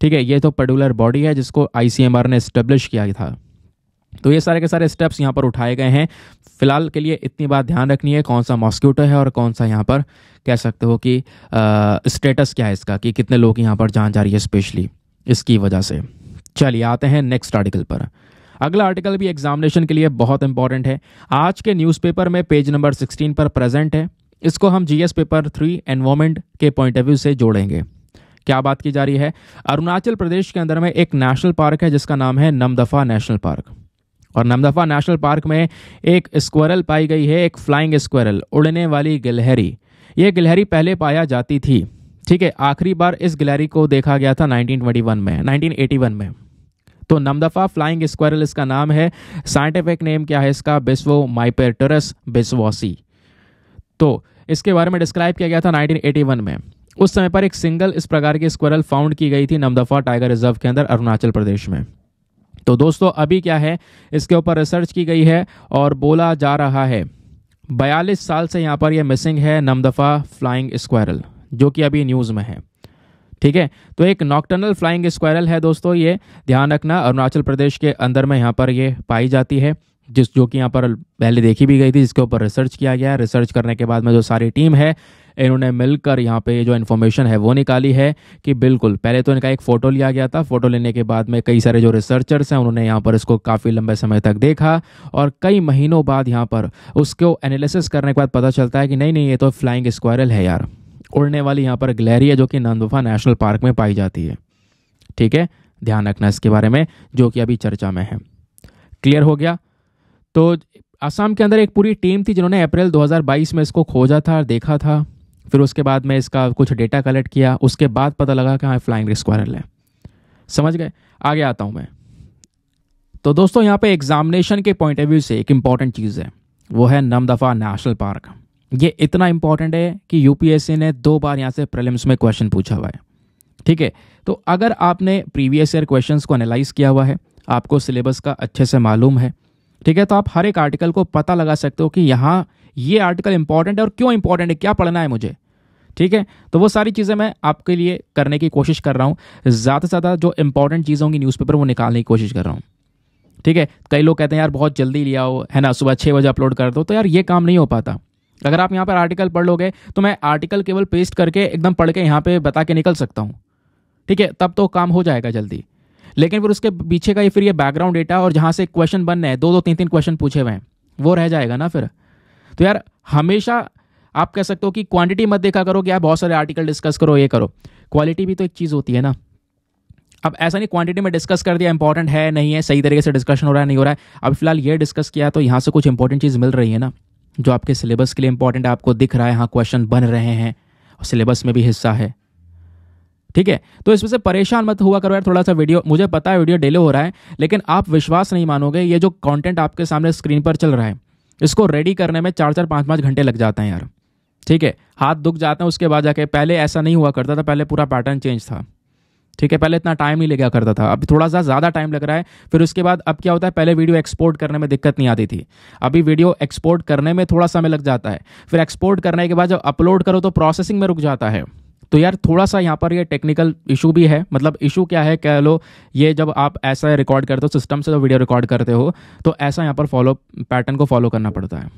ठीक है ये तो पर्डुलर बॉडी है जिसको आई ने इस्टेब्लिश किया था तो ये सारे के सारे स्टेप्स यहाँ पर उठाए गए हैं फिलहाल के लिए इतनी बात ध्यान रखनी है कौन सा मॉस्क्यूटो है और कौन सा यहाँ पर कह सकते हो कि स्टेटस क्या है इसका कि कितने लोग यहाँ पर जान जा रही है स्पेशली इसकी वजह से चलिए आते हैं नेक्स्ट आर्टिकल पर अगला आर्टिकल भी एग्जामिनेशन के लिए बहुत इंपॉर्टेंट है आज के न्यूज़पेपर में पेज नंबर 16 पर प्रेजेंट है इसको हम जीएस पेपर थ्री एनवायरमेंट के पॉइंट ऑफ व्यू से जोड़ेंगे क्या बात की जा रही है अरुणाचल प्रदेश के अंदर में एक नेशनल पार्क है जिसका नाम है नमदफा नेशनल पार्क और नमदफा नेशनल पार्क में एक स्क्वरल पाई गई है एक फ्लाइंग स्क्वरल उड़ने वाली गिलहरी ये गिलहरी पहले पाया जाती थी ठीक है आखिरी बार इस गिलहरी को देखा गया था 1921 में 1981 में तो नमदफा फ्लाइंग स्क्वायरल इसका नाम है साइंटिफिक नेम क्या है इसका बिस्वो माइपेटरस बिस्वासी तो इसके बारे में डिस्क्राइब किया गया था 1981 में उस समय पर एक सिंगल इस प्रकार की स्क्वायरल फाउंड की गई थी नमदफा टाइगर रिजर्व के अंदर अरुणाचल प्रदेश में तो दोस्तों अभी क्या है इसके ऊपर रिसर्च की गई है और बोला जा रहा है बयालीस साल से यहाँ पर यह मिसिंग है नमदफा फ्लाइंग स्क्वायरल जो कि अभी न्यूज़ में है ठीक है तो एक नॉक्टर्नल फ्लाइंग स्क्वायरल है दोस्तों ये ध्यान रखना अरुणाचल प्रदेश के अंदर में यहाँ पर ये पाई जाती है जिस जो कि यहाँ पर पहले देखी भी गई थी जिसके ऊपर रिसर्च किया गया रिसर्च करने के बाद में जो सारी टीम है इन्होंने मिलकर यहाँ पे जो इन्फॉर्मेशन है वो निकाली है कि बिल्कुल पहले तो इनका एक फ़ोटो लिया गया था फ़ोटो लेने के बाद में कई सारे जो रिसर्चर्स हैं उन्होंने यहाँ पर इसको काफ़ी लंबे समय तक देखा और कई महीनों बाद यहाँ पर उसको एनालिसिस करने के बाद पता चलता है कि नहीं नहीं ये तो फ्लाइंग स्क्वायरल है यार उड़ने वाली यहाँ पर ग्लैरी है जो कि नंदुफा नेशनल पार्क में पाई जाती है ठीक है ध्यान रखना इसके बारे में जो कि अभी चर्चा में है क्लियर हो गया तो असम के अंदर एक पूरी टीम थी जिन्होंने अप्रैल 2022 में इसको खोजा था देखा था फिर उसके बाद मैं इसका कुछ डेटा कलेक्ट किया उसके बाद पता लगा कि हाँ फ्लाइंग रिस्क है समझ गए आगे आता हूँ मैं तो दोस्तों यहाँ पे एग्जामिनेशन के पॉइंट ऑफ व्यू से एक इम्पॉर्टेंट चीज़ है वो है नमदफा नेशनल पार्क ये इतना इम्पॉर्टेंट है कि यूपीएससी ने दो बार यहाँ से प्रिलिम्स में क्वेश्चन पूछा हुआ है ठीक है तो अगर आपने प्रीवियस ईयर क्वेश्चन को एनालाइज किया हुआ है आपको सिलेबस का अच्छे से मालूम है ठीक है तो आप हर एक आर्टिकल को पता लगा सकते हो कि यहाँ ये आर्टिकल इंपॉर्टेंट है और क्यों इंपॉर्टेंट है क्या पढ़ना है मुझे ठीक है तो वो सारी चीज़ें मैं आपके लिए करने की कोशिश कर रहा हूँ ज़्यादा से ज़्यादा जो इंपॉर्टेंट चीज़ होंगी न्यूज़पेपर वो निकालने की कोशिश कर रहा हूँ ठीक है कई लोग कहते हैं यार बहुत जल्दी लिया हो है ना सुबह छः बजे अपलोड कर दो तो यार ये काम नहीं हो पाता अगर आप यहाँ पर आर्टिकल पढ़ लोगे तो मैं आर्टिकल केवल पेस्ट करके एकदम पढ़ के यहाँ पर बता के निकल सकता हूँ ठीक है तब तो काम हो जाएगा जल्दी लेकिन फिर उसके पीछे का ये फिर ये बैकग्राउंड डेटा और जहाँ से क्वेश्चन बन रहे हैं दो दो तीन तीन क्वेश्चन पूछे हुए हैं वो रह जाएगा ना फिर तो यार हमेशा आप कह सकते हो कि क्वांटिटी मत देखा करो कि आप बहुत सारे आर्टिकल डिस्कस करो ये करो क्वालिटी भी तो एक चीज़ होती है ना अब ऐसा नहीं क्वांटिटी में डिस्कस कर दिया इंपॉर्टेंट है नहीं है सही तरीके से डिस्कशन हो रहा है नहीं हो रहा है अब फिलहाल ये डिस्कस किया तो यहाँ से कुछ इंपॉर्टेंट चीज़ मिल रही है ना जो आपके सिलेबस के लिए इंपॉर्टेंट आपको दिख रहा है हाँ क्वेश्चन बन रहे हैं और सिलेबस में भी हिस्सा है ठीक है तो इसमें से परेशान मत हुआ करो यार थोड़ा सा वीडियो मुझे पता है वीडियो डिले हो रहा है लेकिन आप विश्वास नहीं मानोगे ये जो कंटेंट आपके सामने स्क्रीन पर चल रहा है इसको रेडी करने में चार चार पाँच पाँच घंटे लग जाते हैं यार ठीक है हाथ दुख जाते हैं उसके बाद जाके पहले ऐसा नहीं हुआ करता था पहले पूरा पैटर्न चेंज था ठीक है पहले इतना टाइम नहीं लगा करता था अभी थोड़ा सा ज़्यादा टाइम लग रहा है फिर उसके बाद अब क्या होता है पहले वीडियो एक्सपोर्ट करने में दिक्कत नहीं आती थी अभी वीडियो एक्सपोर्ट करने में थोड़ा समय लग जाता है फिर एक्सपोर्ट करने के बाद जब अपलोड करो तो प्रोसेसिंग में रुक जाता है तो यार थोड़ा सा यहाँ पर ये टेक्निकल इशू भी है मतलब इशू क्या है कह लो ये जब आप ऐसा रिकॉर्ड करते हो सिस्टम से जो वीडियो रिकॉर्ड करते हो तो ऐसा यहाँ पर फॉलो पैटर्न को फॉलो करना पड़ता है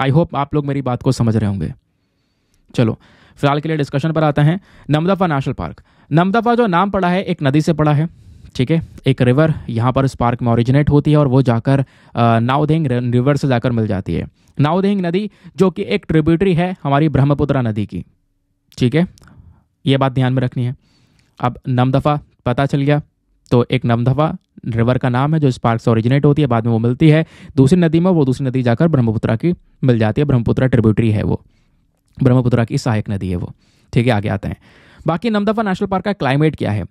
आई होप आप लोग मेरी बात को समझ रहे होंगे चलो फिलहाल के लिए डिस्कशन पर आते हैं नमदफा नेशनल पार्क नमदफा जो नाम पड़ा है एक नदी से पड़ा है ठीक है एक रिवर यहाँ पर इस पार्क में ओरिजिनेट होती है और वो जाकर नावदेंग रिवर से जाकर मिल जाती है नावदेंग नदी जो कि एक ट्रिब्यूटरी है हमारी ब्रह्मपुत्रा नदी की ठीक है ये बात ध्यान में रखनी है अब नमदफा पता चल गया तो एक नमदफा रिवर का नाम है जो इस पार्क से ओरिजिनेट होती है बाद में वो मिलती है दूसरी नदी में वो दूसरी नदी जाकर ब्रह्मपुत्रा की मिल जाती है ब्रह्मपुत्रा ट्रिब्यूटरी है वो ब्रह्मपुत्रा की सहायक नदी है वो ठीक है आगे आते हैं बाकी नमदफा नेशनल पार्क का क्लाइमेट क्या है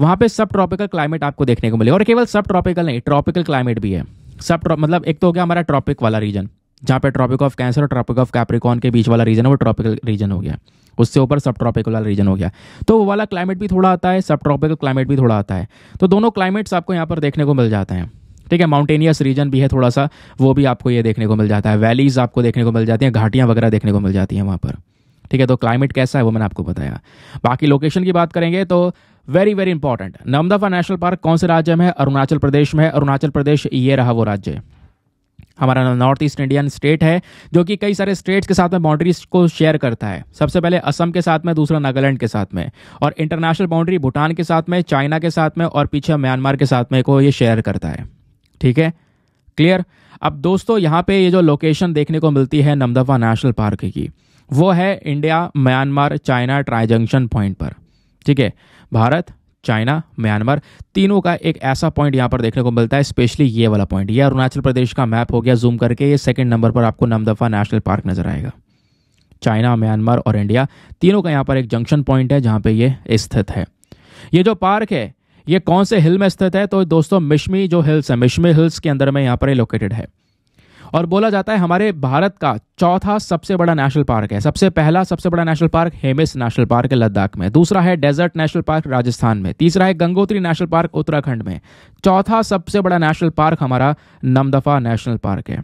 वहाँ पे सब ट्रॉपिकल क्लाइमेट आपको देखने को मिले और केवल सब ट्रॉपिकल नहीं ट्रॉपिकल क्लाइमेट भी है सब मतलब एक तो हो गया हमारा ट्रॉपिक वाला रीजन जहाँ पे ट्रॉपिक ऑफ कैंसर और ट्रॉपिक ऑफ कैप्रिकॉन के बीच वाला रीजन है वो ट्रॉपिकल रीजन हो गया उससे ऊपर सब ट्रॉपिकल वाला रीजन हो गया तो वो वाला क्लाइमेट भी थोड़ा आता है सब ट्रॉपिकल क्लाइमेट भी थोड़ा आता है तो दोनों क्लाइमेट्स आपको यहाँ पर देखने को मिल जाते हैं ठीक है माउंटेनियस रीजन भी है थोड़ा सा वो भी आपको ये देखने को मिल जाता है वैलीज़ आपको देखने को मिल जाती हैं घाटियाँ वगैरह देखने को मिल जाती हैं वहाँ पर ठीक है तो क्लाइमेट कैसा है वो मैंने आपको बताया बाकी लोकेशन की बात करेंगे तो very very important Namdapha national park कौन से राज्य में है अरुणाचल प्रदेश में है अरुणाचल प्रदेश ये रहा वो राज्य हमारा नॉर्थ ईस्ट इंडियन स्टेट है जो कि कई सारे स्टेट्स के साथ में बाउंड्रीज को शेयर करता है सबसे पहले असम के साथ में दूसरा नागालैंड के साथ में और इंटरनेशनल बाउंड्री भूटान के साथ में चाइना के साथ में और पीछे म्यांमार के साथ में को ये शेयर करता है ठीक है क्लियर अब दोस्तों यहाँ पे ये जो लोकेशन देखने को मिलती है नमदफा नेशनल पार्क की वो है India Myanmar China tri junction point पर ठीक है भारत चाइना म्यांमार तीनों का एक ऐसा पॉइंट यहाँ पर देखने को मिलता है स्पेशली ये वाला पॉइंट ये अरुणाचल प्रदेश का मैप हो गया जूम करके ये सेकंड नंबर पर आपको नमदफा नेशनल पार्क नजर आएगा चाइना म्यांमार और इंडिया तीनों का यहाँ पर एक जंक्शन पॉइंट है जहाँ पर ये स्थित है ये जो पार्क है ये कौन से हिल में स्थित है तो दोस्तों मिशमी जो हिल्स है मिशमी हिल्स के अंदर में यहाँ पर लोकेटेड है और बोला जाता है हमारे भारत का चौथा सबसे बड़ा नेशनल पार्क है सबसे पहला सबसे बड़ा national park Hemis national park है लद्दाख में दूसरा है डेजर्ट नेशनल पार्क राजस्थान में तीसरा है गंगोत्री नेशनल पार्क उत्तराखंड में चौथा सबसे बड़ा नेशनल पार्क हमारा नमदफा नेशनल पार्क है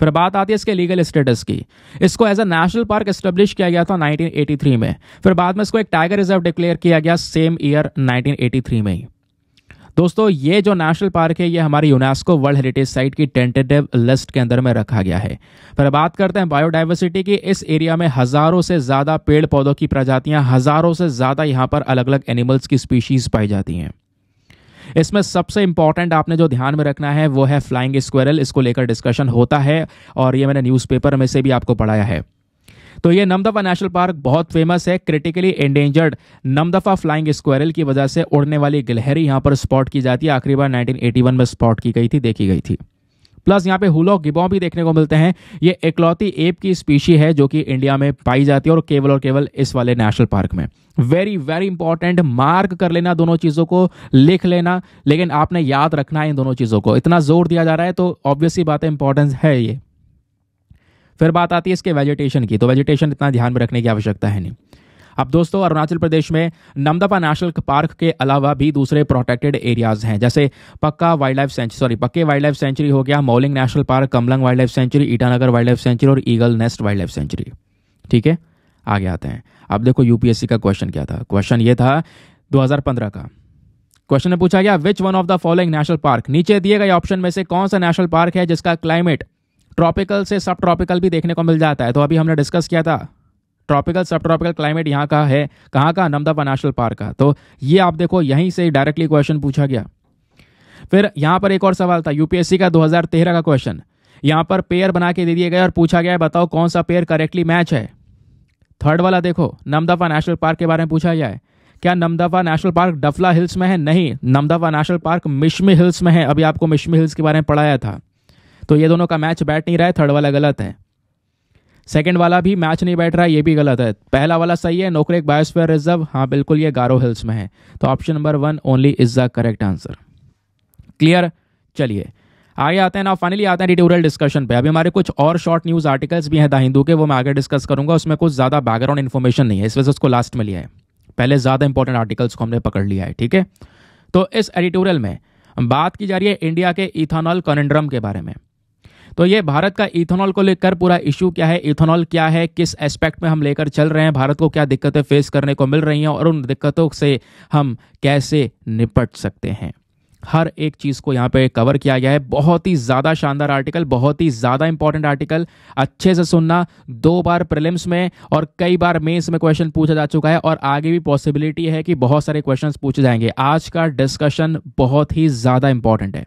फिर बात आती है इसके लीगल स्टेटस की इसको as a national park establish किया गया था 1983 में फिर बाद में इसको एक टाइगर रिजर्व डिक्लेयर किया गया सेम ईयर 1983 में ही दोस्तों ये जो नेशनल पार्क है ये हमारी यूनेस्को वर्ल्ड हेरिटेज साइट की टेंटेटिव लिस्ट के अंदर में रखा गया है फिर बात करते हैं बायोडाइवर्सिटी की इस एरिया में हज़ारों से ज़्यादा पेड़ पौधों की प्रजातियां हज़ारों से ज़्यादा यहां पर अलग अलग एनिमल्स की स्पीशीज़ पाई जाती हैं इसमें सबसे इंपॉर्टेंट आपने जो ध्यान में रखना है वो है फ्लाइंग स्क्वेरल इसको लेकर डिस्कशन होता है और ये मैंने न्यूज़पेपर में से भी आपको पढ़ाया है तो ये नमदफा नेशनल पार्क बहुत फेमस है critically endangered Namdapha flying squirrel की वजह से उड़ने वाली गिलहरी यहाँ पर स्पॉट की जाती है आखिरी बार 1981 में स्पॉट की गई थी देखी गई थी प्लस यहाँ पे हुलॉक गिबॉ भी देखने को मिलते हैं ये एकलौती एप की स्पीशी है जो कि इंडिया में पाई जाती है और केवल और केवल इस वाले नेशनल पार्क में वेरी वेरी इंपॉर्टेंट मार्क कर लेना दोनों चीज़ों को लिख लेना लेकिन आपने याद रखना है इन दोनों चीज़ों को इतना जोर दिया जा रहा है तो ऑब्वियसली बात है इंपॉर्टेंस है ये फिर बात आती है इसके वेजिटेशन की तो वेजिटेशन इतना ध्यान में रखने की आवश्यकता है नहीं अब दोस्तों अरुणाचल प्रदेश में नमदपा नेशनल पार्क के अलावा भी दूसरे प्रोटेक्टेड एरियाज हैं जैसे Pakka wildlife sanctuary sorry Pakke wildlife sanctuary हो गया Mouling national park Kamlang wildlife sanctuary Itanagar wildlife sanctuary और eagle nest wildlife sanctuary ठीक है आगे आते हैं अब देखो यूपीएससी का क्वेश्चन क्या था क्वेश्चन ये था 2015 का क्वेश्चन में पूछा गया which one of the following national park नीचे दिए गए ऑप्शन में से कौन सा नेशनल पार्क है जिसका क्लाइमेट ट्रॉपिकल से सब ट्रॉपिकल भी देखने को मिल जाता है तो अभी हमने डिस्कस किया था ट्रॉपिकल सब ट्रॉपिकल क्लाइमेट यहाँ का है कहाँ का नमदापा नेशनल पार्क का तो ये आप देखो यहीं से डायरेक्टली क्वेश्चन पूछा गया फिर यहाँ पर एक और सवाल था यूपीएससी का 2013 का क्वेश्चन यहाँ पर पेयर बना के दे दिए गए और पूछा गया बताओ कौन सा पेयर करेक्टली मैच है थर्ड वाला देखो नमदफा नेशनल पार्क के बारे में पूछा गया है क्या Namdapha national park Dafla hills में है नहीं Namdapha national park Mishmi hills में है अभी आपको मिशमी हिल्स के बारे में पढ़ाया था तो ये दोनों का मैच बैठ नहीं रहा है थर्ड वाला गलत है सेकंड वाला भी मैच नहीं बैठ रहा है ये भी गलत है पहला वाला सही है नोकरेक बायोस्फेयर रिजर्व हाँ बिल्कुल ये गारो हिल्स में है तो option number one only is the correct answer clear चलिए आगे आते हैं ना फाइनली आते हैं डिटोरियल डिस्कशन पे अभी हमारे कुछ और शॉर्ट न्यूज आर्टिकल्स भी हैं द हिंदू के वो मैं आगे डिस्कस करूंगा उसमें कुछ ज़्यादा बैकग्राउंड इन्फॉर्मेशन नहीं है इस वजह से उसको लास्ट में लिया है पहले ज़्यादा इंपॉर्टेंट आर्टिकल्स को हमने पकड़ लिया है ठीक है तो इस एडिटोरियल में बात की जा रही है इंडिया के इथानॉल कॉनेंड्रम के बारे में तो ये भारत का इथेनॉल को लेकर पूरा इशू क्या है इथेनॉल क्या है किस एस्पेक्ट में हम लेकर चल रहे हैं भारत को क्या दिक्कतें फेस करने को मिल रही हैं और उन दिक्कतों से हम कैसे निपट सकते हैं हर एक चीज़ को यहाँ पे कवर किया गया है बहुत ही ज़्यादा शानदार आर्टिकल बहुत ही ज़्यादा इंपॉर्टेंट आर्टिकल अच्छे से सुनना दो बार प्रिलिम्स में और कई बार मेंस में क्वेश्चन पूछा जा चुका है और आगे भी पॉसिबिलिटी है कि बहुत सारे क्वेश्चंस पूछे जाएंगे आज का डिस्कशन बहुत ही ज़्यादा इंपॉर्टेंट है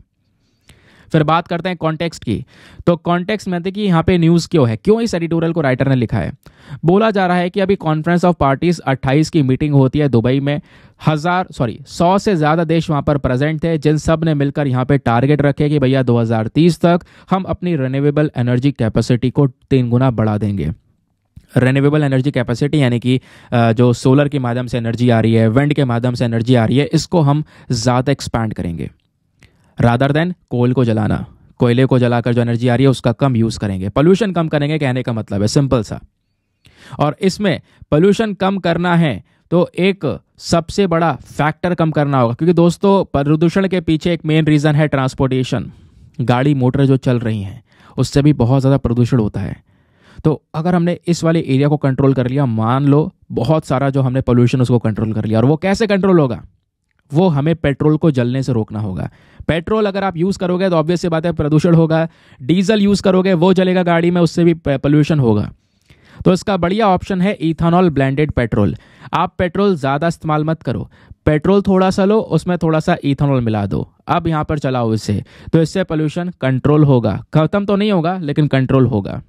फिर बात करते हैं कॉन्टेक्स्ट की तो कॉन्टेक्स्ट में कि यहाँ पे न्यूज़ क्यों है क्यों इस एडिटोरियल को राइटर ने लिखा है बोला जा रहा है कि अभी कॉन्फ्रेंस ऑफ पार्टीज 28 की मीटिंग होती है दुबई में हज़ार सॉरी सौ से ज़्यादा देश वहाँ पर प्रेजेंट थे जिन सब ने मिलकर यहाँ पे टारगेट रखे कि भैया 2030 तक हम अपनी रिन्यूएबल एनर्जी कैपेसिटी को तीन गुना बढ़ा देंगे रेन्यूएबल एनर्जी कैपेसिटी यानी कि जो सोलर के माध्यम से एनर्जी आ रही है विंड के माध्यम से एनर्जी आ रही है इसको हम ज़्यादा एक्सपैंड करेंगे रादर देन कोल को जलाना कोयले को जलाकर जो एनर्जी आ रही है उसका कम यूज़ करेंगे पोल्यूशन कम करेंगे कहने का मतलब है सिंपल सा और इसमें पोल्यूशन कम करना है तो एक सबसे बड़ा फैक्टर कम करना होगा क्योंकि दोस्तों प्रदूषण के पीछे एक मेन रीज़न है ट्रांसपोर्टेशन गाड़ी मोटर जो चल रही हैं उससे भी बहुत ज़्यादा प्रदूषण होता है तो अगर हमने इस वाले एरिया को कंट्रोल कर लिया मान लो बहुत सारा जो हमने पोल्यूशन उसको कंट्रोल कर लिया और वो कैसे कंट्रोल होगा वो हमें पेट्रोल को जलने से रोकना होगा पेट्रोल अगर आप यूज़ करोगे तो ऑब्वियस बात है प्रदूषण होगा डीजल यूज़ करोगे वो जलेगा गाड़ी में उससे भी पोल्यूशन होगा तो इसका बढ़िया ऑप्शन है इथानॉल ब्लेंडेड पेट्रोल आप पेट्रोल ज़्यादा इस्तेमाल मत करो पेट्रोल थोड़ा सा लो उसमें थोड़ा सा इथानॉल मिला दो अब यहाँ पर चलाओ इसे तो इससे पोल्यूशन कंट्रोल होगा खत्म तो नहीं होगा लेकिन कंट्रोल होगा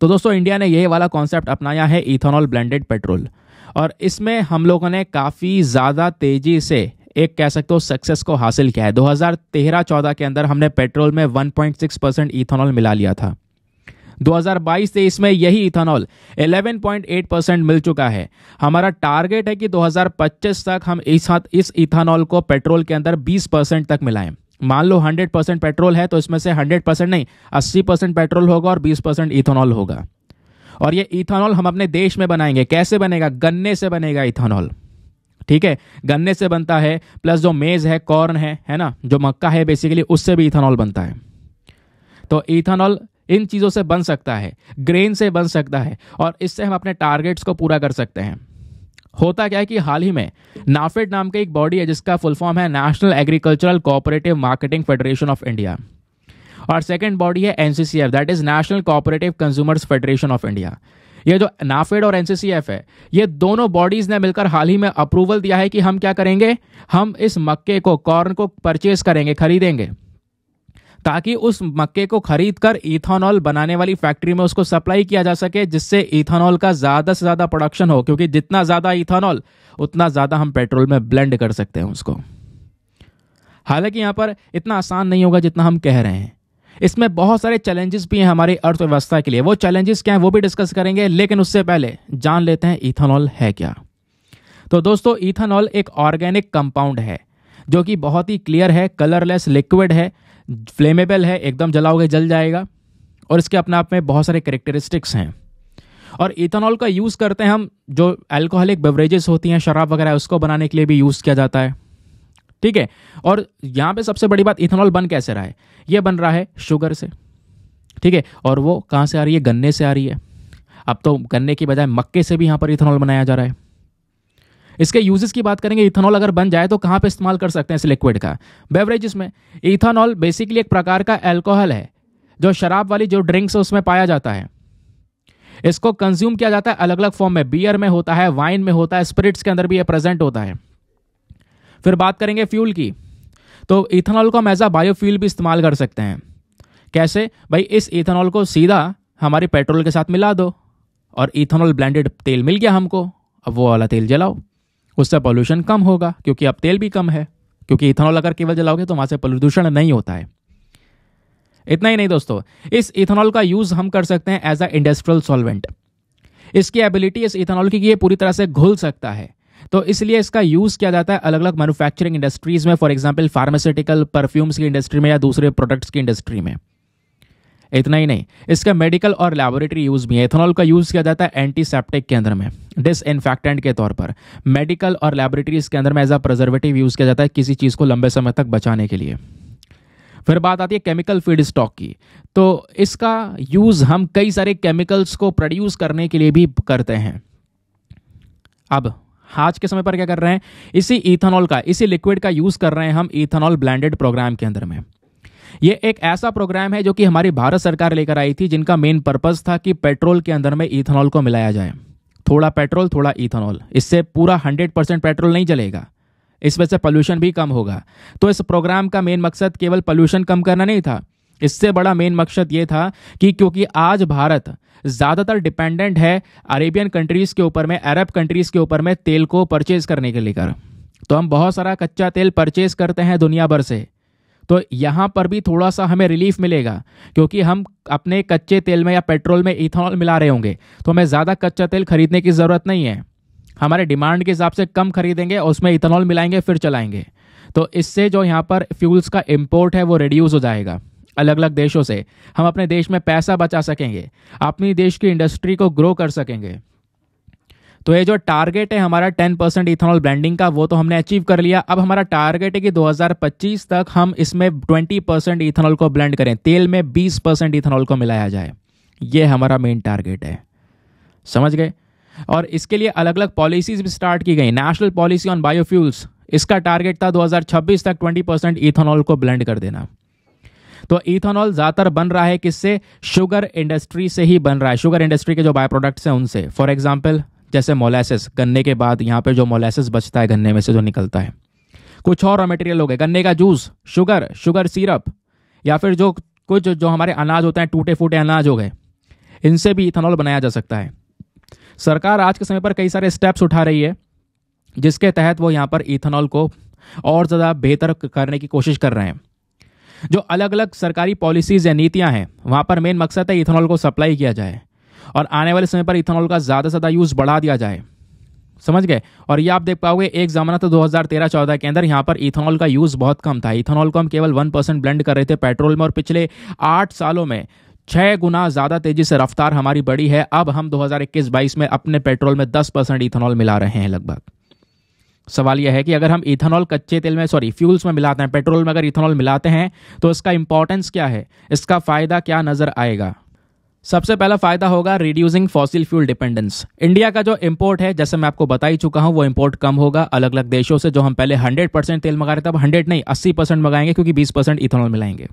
तो दोस्तों इंडिया ने यही वाला कॉन्सेप्ट अपनाया है इथानॉल ब्लेंडेड पेट्रोल और इसमें हम लोगों ने काफ़ी ज़्यादा तेज़ी से एक कह सकते हो सक्सेस को हासिल किया है 2013-14 के अंदर हमने पेट्रोल में 1.6 परसेंट इथेनॉल मिला लिया था 2022-23 में यही इथेनॉल 11.8 परसेंट मिल चुका है हमारा टारगेट है कि 2025 तक हम इस हाथ इस इथेनॉल को पेट्रोल के अंदर 20 परसेंट तक मिलाएं मान लो 100 परसेंट पेट्रोल है तो इसमें से 100 परसेंट नहीं 80 परसेंट पेट्रोल होगा और 20 परसेंट इथेनॉल होगा और ये इथेनॉल हम अपने देश में बनाएंगे कैसे बनेगा गन्ने से बनेगा इथेनॉल ठीक है गन्ने से बनता है प्लस जो मेज़ है कॉर्न है है ना जो मक्का है बेसिकली उससे भी इथेनॉल बनता है तो इथेनॉल इन चीज़ों से बन सकता है ग्रेन से बन सकता है और इससे हम अपने टारगेट्स को पूरा कर सकते हैं होता क्या है कि हाल ही में नाफेड नाम का एक बॉडी है जिसका फुल फॉर्म है national agricultural cooperative marketing federation of India और सेकेंड बॉडी है NCCF that is national cooperative consumers federation of India ये जो नाफेड और एनसीसीएफ है ये दोनों बॉडीज ने मिलकर हाल ही में अप्रूवल दिया है कि हम क्या करेंगे हम इस मक्के को कॉर्न को परचेज करेंगे खरीदेंगे ताकि उस मक्के को खरीद कर इथानॉल बनाने वाली फैक्ट्री में उसको सप्लाई किया जा सके जिससे इथानॉल का ज़्यादा से ज़्यादा प्रोडक्शन हो क्योंकि जितना ज़्यादा इथानॉल उतना ज़्यादा हम पेट्रोल में ब्लेंड कर सकते हैं उसको हालांकि यहां पर इतना आसान नहीं होगा जितना हम कह रहे हैं इसमें बहुत सारे चैलेंजेस भी हैं हमारी अर्थव्यवस्था के लिए वो चैलेंजेस क्या हैं वो भी डिस्कस करेंगे लेकिन उससे पहले जान लेते हैं इथेनॉल है क्या तो दोस्तों इथेनॉल एक ऑर्गेनिक कंपाउंड है जो कि बहुत ही क्लियर है कलरलेस लिक्विड है फ्लेमेबल है एकदम जलाओगे जल जाएगा और इसके अपने आप में बहुत सारे करेक्टरिस्टिक्स हैं और इथेनॉल का यूज़ करते हैं हम जो अल्कोहलिक बेवरेजेस होती हैं शराब वगैरह उसको बनाने के लिए भी यूज़ किया जाता है ठीक है और यहाँ पे सबसे बड़ी बात इथेनॉल बन कैसे रहा है ये बन रहा है शुगर से ठीक है और वो कहाँ से आ रही है गन्ने से आ रही है अब तो गन्ने की बजाय मक्के से भी यहाँ पर इथेनॉल बनाया जा रहा है इसके यूजेस की बात करेंगे इथेनॉल अगर बन जाए तो कहाँ पे इस्तेमाल कर सकते हैं इस लिक्विड का बेवरेजेस में इथेनॉल बेसिकली एक प्रकार का एल्कोहल है जो शराब वाली जो ड्रिंक्स है उसमें पाया जाता है इसको कंज्यूम किया जाता है अलग अलग फॉर्म में बियर में होता है वाइन में होता है स्पिरिट्स के अंदर भी यह प्रेजेंट होता है फिर बात करेंगे फ्यूल की तो इथेनॉल को हम एज अ बायोफ्यूल भी इस्तेमाल कर सकते हैं कैसे भाई इस इथेनॉल को सीधा हमारे पेट्रोल के साथ मिला दो और इथेनॉल ब्लेंडेड तेल मिल गया हमको अब वो वाला तेल जलाओ उससे पॉल्यूशन कम होगा क्योंकि अब तेल भी कम है क्योंकि इथेनॉल अगर केवल जलाओगे तो वहाँ से प्रदूषण नहीं होता है इतना ही नहीं दोस्तों इस इथेनॉल का यूज़ हम कर सकते हैं एज अ इंडस्ट्रियल सॉल्वेंट इसकी एबिलिटी इस इथेनॉल की ये पूरी तरह से घुल सकता है तो इसलिए इसका यूज किया जाता है अलग अलग मैनुफैक्चरिंग इंडस्ट्रीज में फॉर एग्जाम्पल फार्मास्यूटिकल परफ्यूम्स की इंडस्ट्री में या दूसरे प्रोडक्ट्स की इंडस्ट्री में इतना ही नहीं इसका मेडिकल और लेबोरेटरी यूज़ भी है इथेनॉल का यूज़ किया जाता है एंटीसेप्टिक के अंदर में डिसइनफेक्टेंट के तौर पर मेडिकल और लैबोरेटरीज के अंदर में एज अ प्रजर्वेटिव यूज़ किया जाता है किसी चीज़ को लंबे समय तक बचाने के लिए फिर बात आती है केमिकल फीड स्टॉक की तो इसका यूज़ हम कई सारे केमिकल्स को प्रोड्यूस करने के लिए भी करते हैं अब आज के समय पर क्या कर रहे हैं इसी इथेनॉल का इसी लिक्विड का यूज कर रहे हैं हम इथेनॉल ब्लेंडेड प्रोग्राम के अंदर में ये एक ऐसा प्रोग्राम है जो कि हमारी भारत सरकार लेकर आई थी जिनका मेन पर्पज था कि पेट्रोल के अंदर में इथेनॉल को मिलाया जाए थोड़ा पेट्रोल थोड़ा इथेनॉल इससे पूरा हंड्रेड परसेंट पेट्रोल नहीं चलेगा इस वजह से पॉल्यूशन भी कम होगा तो इस प्रोग्राम का मेन मकसद केवल पॉल्यूशन कम करना नहीं था इससे बड़ा मेन मकसद ये था कि क्योंकि आज भारत ज़्यादातर डिपेंडेंट है अरेबियन कंट्रीज़ के ऊपर में अरब कंट्रीज़ के ऊपर में तेल को परचेज़ करने के लेकर तो हम बहुत सारा कच्चा तेल परचेज़ करते हैं दुनिया भर से तो यहाँ पर भी थोड़ा सा हमें रिलीफ मिलेगा क्योंकि हम अपने कच्चे तेल में या पेट्रोल में इथेनॉल मिला रहे होंगे तो हमें ज़्यादा कच्चा तेल खरीदने की ज़रूरत नहीं है हमारे डिमांड के हिसाब से कम खरीदेंगे और उसमें इथेनॉल मिलाएंगे फिर चलाएंगे तो इससे जो यहाँ पर फ्यूल्स का इम्पोर्ट है वो रिड्यूस हो जाएगा अलग अलग देशों से हम अपने देश में पैसा बचा सकेंगे अपनी देश की इंडस्ट्री को ग्रो कर सकेंगे तो ये जो टारगेट है हमारा 10 परसेंट इथेनॉल ब्लेंडिंग का वो तो हमने अचीव कर लिया अब हमारा टारगेट है कि 2025 तक हम इसमें 20 परसेंट इथेनॉल को ब्लेंड करें तेल में 20 परसेंट इथेनॉल को मिलाया जाए ये हमारा मेन टारगेट है समझ गए और इसके लिए अलग अलग पॉलिसीज भी स्टार्ट की गई नेशनल पॉलिसी ऑन बायोफ्यूल्स इसका टारगेट था 2026 तक 20 परसेंट इथेनॉल को ब्लेंड कर देना तो इथेनॉल ज़्यादातर बन रहा है किससे शुगर इंडस्ट्री से ही बन रहा है शुगर इंडस्ट्री के जो बाय प्रोडक्ट्स हैं उनसे फॉर एग्जाम्पल जैसे मोलासिस गन्ने के बाद यहाँ पर जो मोलासिस बचता है गन्ने में से जो निकलता है कुछ और मटेरियल हो गए गन्ने का जूस शुगर शुगर सिरप या फिर जो कुछ जो हमारे अनाज होते हैं टूटे फूटे अनाज हो गए इनसे भी इथेनॉल बनाया जा सकता है सरकार आज के समय पर कई सारे स्टेप्स उठा रही है जिसके तहत वो यहाँ पर इथेनॉल को और ज़्यादा बेहतर करने की कोशिश कर रहे हैं जो अलग अलग सरकारी पॉलिसीज या नीतियाँ हैं वहाँ पर मेन मकसद है इथेनॉल को सप्लाई किया जाए और आने वाले समय पर इथेनॉल का ज़्यादा से ज़्यादा यूज़ बढ़ा दिया जाए समझ गए और ये आप देख पाओगे एक ज़माना था 2013-14 के अंदर यहाँ पर इथेनॉल का यूज़ बहुत कम था इथेनॉल को हम केवल वन परसेंट ब्लेंड कर रहे थे पेट्रोल में और पिछले आठ सालों में छः गुना ज़्यादा तेज़ी से रफ्तार हमारी बढ़ी है अब हम 2021-22 में अपने पेट्रोल में 10 परसेंट इथेनॉल मिला रहे हैं लगभग सवाल यह है कि अगर हम इथेनॉल कच्चे तेल में सॉरी फ्यूल्स में मिलाते हैं पेट्रोल में अगर इथेनॉल मिलाते हैं तो इसका इंपॉर्टेंस क्या है इसका फ़ायदा क्या नज़र आएगा सबसे पहला फायदा होगा reducing fossil fuel dependence India का जो इंपोर्ट है जैसे मैं आपको बता ही चुका हूं वो इंपोर्ट कम होगा अलग अलग देशों से जो हम पहले 100 परसेंट तेल मंगा रहे थे अब 100 नहीं 80 परसेंट मंगाएंगे क्योंकि 20 परसेंट इथेनॉल मिलाएंगे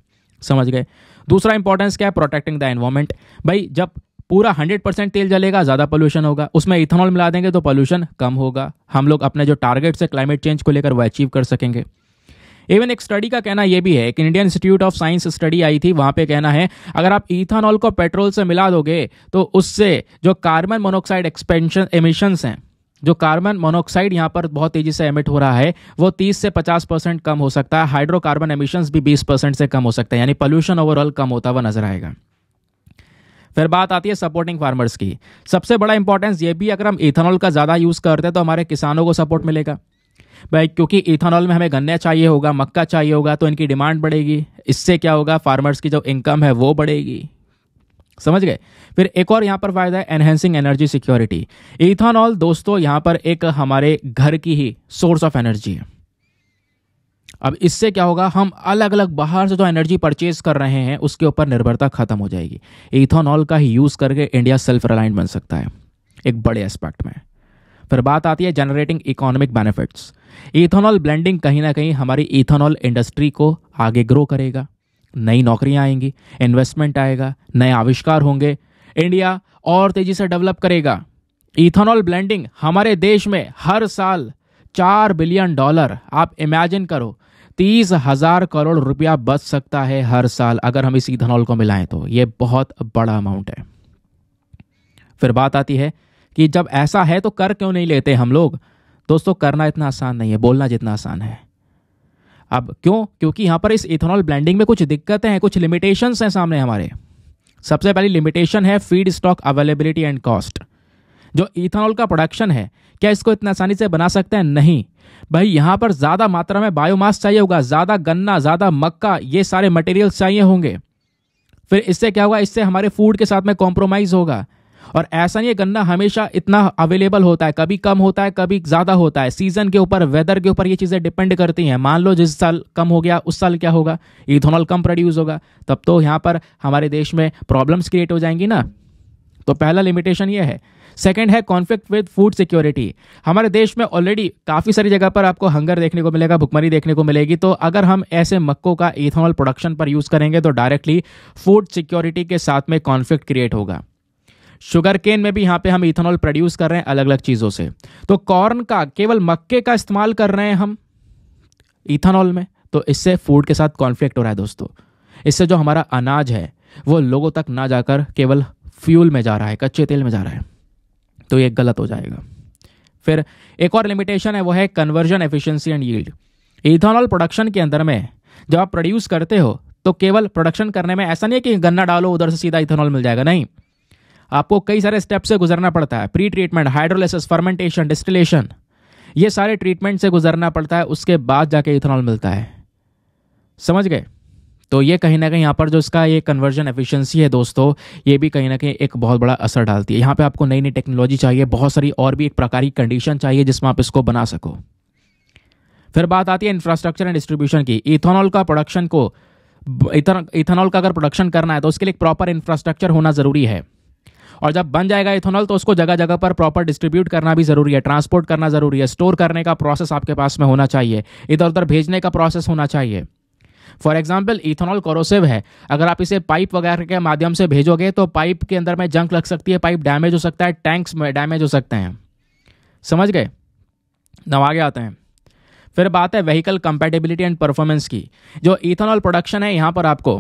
समझ गए दूसरा इंपॉर्टेंस क्या है प्रोटेक्टिंग द एनवायरमेंट भाई जब पूरा हंड्रेड परसेंट तेल जलेगा ज़्यादा पोल्यूशन होगा उसमें इथेनॉल मिला देंगे तो पोल्यूशन कम होगा हम लोग अपने जो टारगेट्स है क्लाइमेट चेंज को लेकर वो अचीव कर सकेंगे इवन एक स्टडी का कहना यह भी है कि Indian Institute of Science study आई थी वहां पे कहना है अगर आप इथानॉल को पेट्रोल से मिला दोगे तो उससे जो कार्बन मोनोक्साइड एक्सपेंशन एमिशंस हैं जो कार्बन मोनोक्साइड यहाँ पर बहुत तेजी से एमिट हो रहा है वो 30 से 50 परसेंट कम हो सकता है हाइड्रोकार्बन एमिशंस भी 20 परसेंट से कम हो सकता है यानी पोल्यूशन ओवरऑल कम होता हुआ नजर आएगा फिर बात आती है सपोर्टिंग फार्मर्स की सबसे बड़ा इंपॉर्टेंस ये भी अगर हम इथेनॉल का ज़्यादा यूज़ करते हैं तो हमारे किसानों को सपोर्ट मिलेगा भाई क्योंकि इथेनॉल में हमें गन्ने चाहिए होगा मक्का चाहिए होगा तो इनकी डिमांड बढ़ेगी इससे क्या होगा फार्मर्स की जो इनकम है वो बढ़ेगी समझ गए फिर एक और यहाँ पर फायदा है एनहेंसिंग एनर्जी सिक्योरिटी इथेनॉल दोस्तों यहाँ पर एक हमारे घर की ही सोर्स ऑफ एनर्जी है अब इससे क्या होगा हम अलग अलग बाहर से जो एनर्जी परचेज कर रहे हैं उसके ऊपर निर्भरता खत्म हो जाएगी इथोनॉल का ही यूज़ करके इंडिया सेल्फ रिलायंट बन सकता है एक बड़े एस्पेक्ट में फिर बात आती है generating economic benefits ethanol blending कहीं ना कहीं हमारी इथोनॉल इंडस्ट्री को आगे ग्रो करेगा नई नौकरियां आएंगी इन्वेस्टमेंट आएगा नए आविष्कार होंगे इंडिया और तेज़ी से डेवलप करेगा इथोनॉल ब्लेंडिंग हमारे देश में हर साल चार बिलियन डॉलर आप इमेजिन करो तीस हजार करोड़ रुपया बच सकता है हर साल अगर हम इस इथेनॉल को मिलाएं तो ये बहुत बड़ा अमाउंट है फिर बात आती है कि जब ऐसा है तो कर क्यों नहीं लेते हम लोग दोस्तों करना इतना आसान नहीं है बोलना जितना आसान है अब क्यों क्योंकि यहां पर इस इथेनॉल ब्लेंडिंग में कुछ दिक्कतें हैं कुछ लिमिटेशंस हैं सामने हमारे सबसे पहली लिमिटेशन है feedstock availability and cost जो इथेनॉल का प्रोडक्शन है क्या इसको इतना आसानी से बना सकते हैं नहीं भाई यहाँ पर ज़्यादा मात्रा में बायोमास चाहिए होगा ज़्यादा गन्ना ज़्यादा मक्का ये सारे मटेरियल्स चाहिए होंगे फिर इससे क्या होगा इससे हमारे फूड के साथ में कॉम्प्रोमाइज़ होगा और ऐसा नहीं है गन्ना हमेशा इतना अवेलेबल होता है कभी कम होता है कभी ज़्यादा होता है सीजन के ऊपर वेदर के ऊपर ये चीज़ें डिपेंड करती हैं मान लो जिस साल कम हो गया उस साल क्या होगा इथेनॉल कम प्रोड्यूस होगा तब तो यहाँ पर हमारे देश में प्रॉब्लम्स क्रिएट हो जाएंगी ना तो पहला लिमिटेशन ये है सेकेंड है कॉन्फ्लिक्ट विद फूड सिक्योरिटी हमारे देश में ऑलरेडी काफ़ी सारी जगह पर आपको हंगर देखने को मिलेगा भुखमरी देखने को मिलेगी तो अगर हम ऐसे मक्कों का इथेनॉल प्रोडक्शन पर यूज़ करेंगे तो डायरेक्टली फूड सिक्योरिटी के साथ में कॉन्फ्लिक्ट क्रिएट होगा शुगर केन में भी यहाँ पे हम इथेनॉल प्रोड्यूस कर रहे हैं अलग अलग चीज़ों से तो कॉर्न का केवल मक्के का इस्तेमाल कर रहे हैं हम इथेनॉल में तो इससे फूड के साथ कॉन्फ्लिक्ट हो रहा है दोस्तों इससे जो हमारा अनाज है वो लोगों तक ना जाकर केवल फ्यूल में जा रहा है कच्चे तेल में जा रहा है तो ये गलत हो जाएगा फिर एक और लिमिटेशन है वो है conversion efficiency and yield ethanol production के अंदर में जब आप प्रोड्यूस करते हो तो केवल प्रोडक्शन करने में ऐसा नहीं है कि गन्ना डालो उधर से सीधा इथेनॉल मिल जाएगा नहीं आपको कई सारे स्टेप से गुजरना पड़ता है pre treatment hydrolysis fermentation distillation ये सारे ट्रीटमेंट से गुजरना पड़ता है उसके बाद जाके इथेनॉल मिलता है समझ गए तो ये कहीं ना कहीं यहाँ पर जो इसका ये कन्वर्जन एफिशिएंसी है दोस्तों ये भी कहीं ना कहीं एक बहुत बड़ा असर डालती है यहाँ पे आपको नई नई टेक्नोलॉजी चाहिए बहुत सारी और भी एक प्रकार की कंडीशन चाहिए जिसमें आप इसको बना सको फिर बात आती है इंफ्रास्ट्रक्चर एंड डिस्ट्रीब्यूशन की इथोनॉल का प्रोडक्शन को इथेनॉल का अगर प्रोडक्शन करना है तो उसके लिए प्रॉपर इंफ्रास्ट्रक्चर होना ज़रूरी है और जब बन जाएगा इथोनॉल तो उसको जगह जगह पर प्रॉपर डिस्ट्रीब्यूट करना भी ज़रूरी है ट्रांसपोर्ट करना ज़रूरी है स्टोर करने का प्रोसेस आपके पास में होना चाहिए इधर उधर भेजने का प्रोसेस होना चाहिए फॉर एग्जाम्पल इथेनॉल कोरोसिव है अगर आप इसे पाइप वगैरह के माध्यम से भेजोगे तो पाइप के अंदर में जंक लग सकती है पाइप डैमेज हो सकता है टैंक्स में डैमेज हो सकते हैं समझ गए नव आगे आते हैं फिर बात है व्हीकल कंपेटेबिलिटी एंड परफॉर्मेंस की जो इथेनॉल प्रोडक्शन है यहाँ पर आपको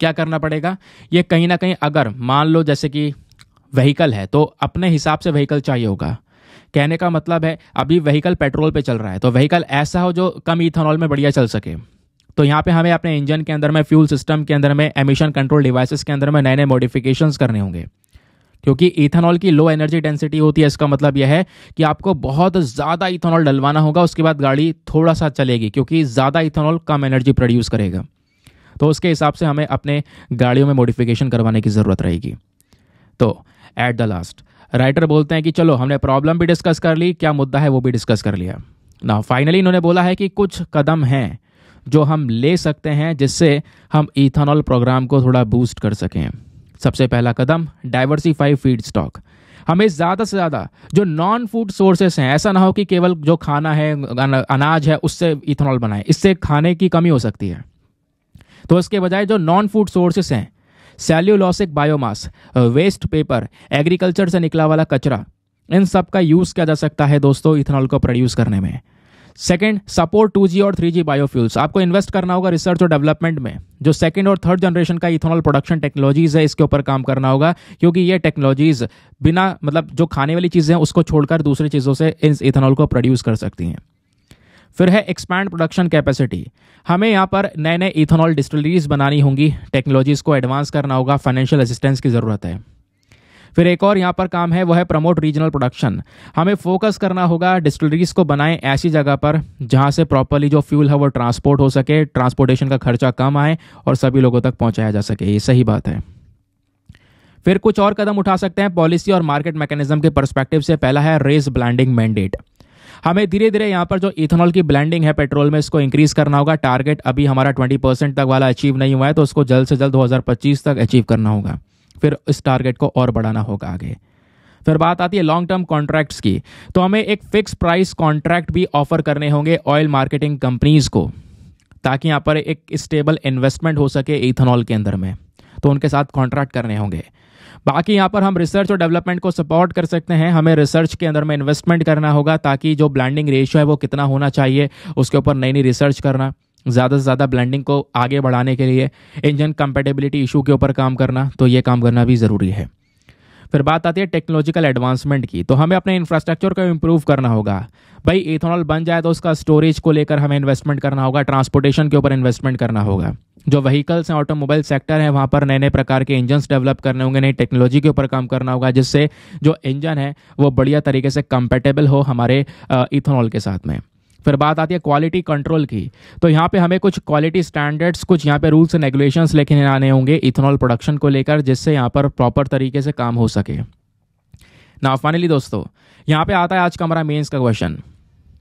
क्या करना पड़ेगा ये कहीं ना कहीं अगर मान लो जैसे कि व्हीकल है तो अपने हिसाब से व्हीकल चाहिए होगा कहने का मतलब है अभी व्हीकल पेट्रोल पे चल रहा है तो व्हीकल ऐसा हो जो कम इथेनॉल में बढ़िया चल सके तो यहाँ पे हमें अपने इंजन के अंदर में फ्यूल सिस्टम के अंदर में एमिशन कंट्रोल डिवाइसेस के अंदर में नए नए मॉडिफिकेशंस करने होंगे क्योंकि इथेनॉल की लो एनर्जी डेंसिटी होती है इसका मतलब यह है कि आपको बहुत ज़्यादा इथेनॉल डलवाना होगा उसके बाद गाड़ी थोड़ा सा चलेगी क्योंकि ज़्यादा इथेनॉल कम एनर्जी प्रोड्यूस करेगा तो उसके हिसाब से हमें अपने गाड़ियों में मॉडिफिकेशन करवाने की ज़रूरत रहेगी तो ऐट द लास्ट राइटर बोलते हैं कि चलो हमने प्रॉब्लम भी डिस्कस कर ली क्या मुद्दा है वो भी डिस्कस कर लिया ना फाइनली इन्होंने बोला है कि कुछ कदम हैं जो हम ले सकते हैं जिससे हम इथेनॉल प्रोग्राम को थोड़ा बूस्ट कर सकें सबसे पहला कदम डाइवर्सिफाई फीड स्टॉक हमें ज़्यादा से ज़्यादा जो नॉन फूड सोर्सेस हैं ऐसा ना हो कि केवल जो खाना है अनाज है उससे इथेनॉल बनाएं इससे खाने की कमी हो सकती है तो इसके बजाय जो नॉन फूड सोर्सेस हैं cellulosic biomass waste paper agriculture से निकला वाला कचरा इन सब का यूज़ किया जा सकता है दोस्तों इथेनॉल को प्रोड्यूस करने में सेकंड सपोर्ट टू जी और थ्री जी बायोफ्यूल्स आपको इन्वेस्ट करना होगा रिसर्च और डेवलपमेंट में जो सेकंड और थर्ड जनरेशन का इथोनॉल प्रोडक्शन टेक्नोलॉजीज है इसके ऊपर काम करना होगा क्योंकि ये टेक्नोलॉजीज बिना मतलब जो खाने वाली चीज़ें हैं उसको छोड़कर दूसरी चीज़ों से इस इथेनॉल को प्रोड्यूस कर सकती हैं फिर है एक्सपैंड प्रोडक्शन कैपेसिटी हमें यहाँ पर नए नए इथेनॉल डिस्टिलरीज बनानी होंगी टेक्नोलॉजीज़ को एडवांस करना होगा फाइनेंशियल असिस्टेंस की ज़रूरत है फिर एक और यहाँ पर काम है वह है प्रमोट रीजनल प्रोडक्शन हमें फोकस करना होगा डिस्टलरीज को बनाएं ऐसी जगह पर जहाँ से प्रॉपरली जो फ्यूल है वो ट्रांसपोर्ट हो सके ट्रांसपोर्टेशन का खर्चा कम आए और सभी लोगों तक पहुँचाया जा सके ये सही बात है फिर कुछ और कदम उठा सकते हैं पॉलिसी और मार्केट मैकेनिज्म के परस्पेक्टिव से पहला है रेस ब्लैंडिंग मैंडेट हमें धीरे धीरे यहाँ पर जो इथेनॉल की ब्लेंडिंग है पेट्रोल में इसको इंक्रीज करना होगा टारगेट अभी हमारा 20 परसेंट तक वाला अचीव नहीं हुआ है तो उसको जल्द से जल्द 2025 तक अचीव करना होगा फिर इस टारगेट को और बढ़ाना होगा आगे फिर बात आती है लॉन्ग टर्म कॉन्ट्रैक्ट्स की तो हमें एक फिक्स प्राइस कॉन्ट्रैक्ट भी ऑफर करने होंगे ऑयल मार्केटिंग कंपनीज को ताकि यहाँ पर एक स्टेबल इन्वेस्टमेंट हो सके इथेनॉल के अंदर में तो उनके साथ कॉन्ट्रैक्ट करने होंगे बाकी यहाँ पर हम रिसर्च और डेवलपमेंट को सपोर्ट कर सकते हैं हमें रिसर्च के अंदर में इन्वेस्टमेंट करना होगा ताकि जो ब्लैंडिंग रेशियो है वो कितना होना चाहिए उसके ऊपर नई नई रिसर्च करना ज़्यादा से ज़्यादा ब्लेंडिंग को आगे बढ़ाने के लिए इंजन कंपेटेबिलिटी इशू के ऊपर काम करना तो ये काम करना भी ज़रूरी है फिर बात आती है टेक्नोलॉजिकल एडवांसमेंट की तो हमें अपने इंफ्रास्ट्रक्चर को इम्प्रूव करना होगा भाई इथोनॉल बन जाए तो उसका स्टोरेज को लेकर हमें इन्वेस्टमेंट करना होगा ट्रांसपोर्टेशन के ऊपर इन्वेस्टमेंट करना होगा जो व्हीकल्स हैं ऑटोमोबाइल सेक्टर हैं वहाँ पर नए नए प्रकार के इंजन्स डेवलप करने होंगे नई टेक्नोलॉजी के ऊपर काम करना होगा जिससे जो इंजन है वो बढ़िया तरीके से कंपेटेबल हो हमारे इथोनॉल के साथ में फिर बात आती है क्वालिटी कंट्रोल की तो यहाँ पे हमें कुछ क्वालिटी स्टैंडर्ड्स कुछ यहाँ पे रूल्स एंड रेगुलेशंस लेके आने होंगे इथेनॉल प्रोडक्शन को लेकर जिससे यहाँ पर प्रॉपर तरीके से काम हो सके ना फाइनली दोस्तों यहाँ पे आता है आज का हमारा मेन्स का क्वेश्चन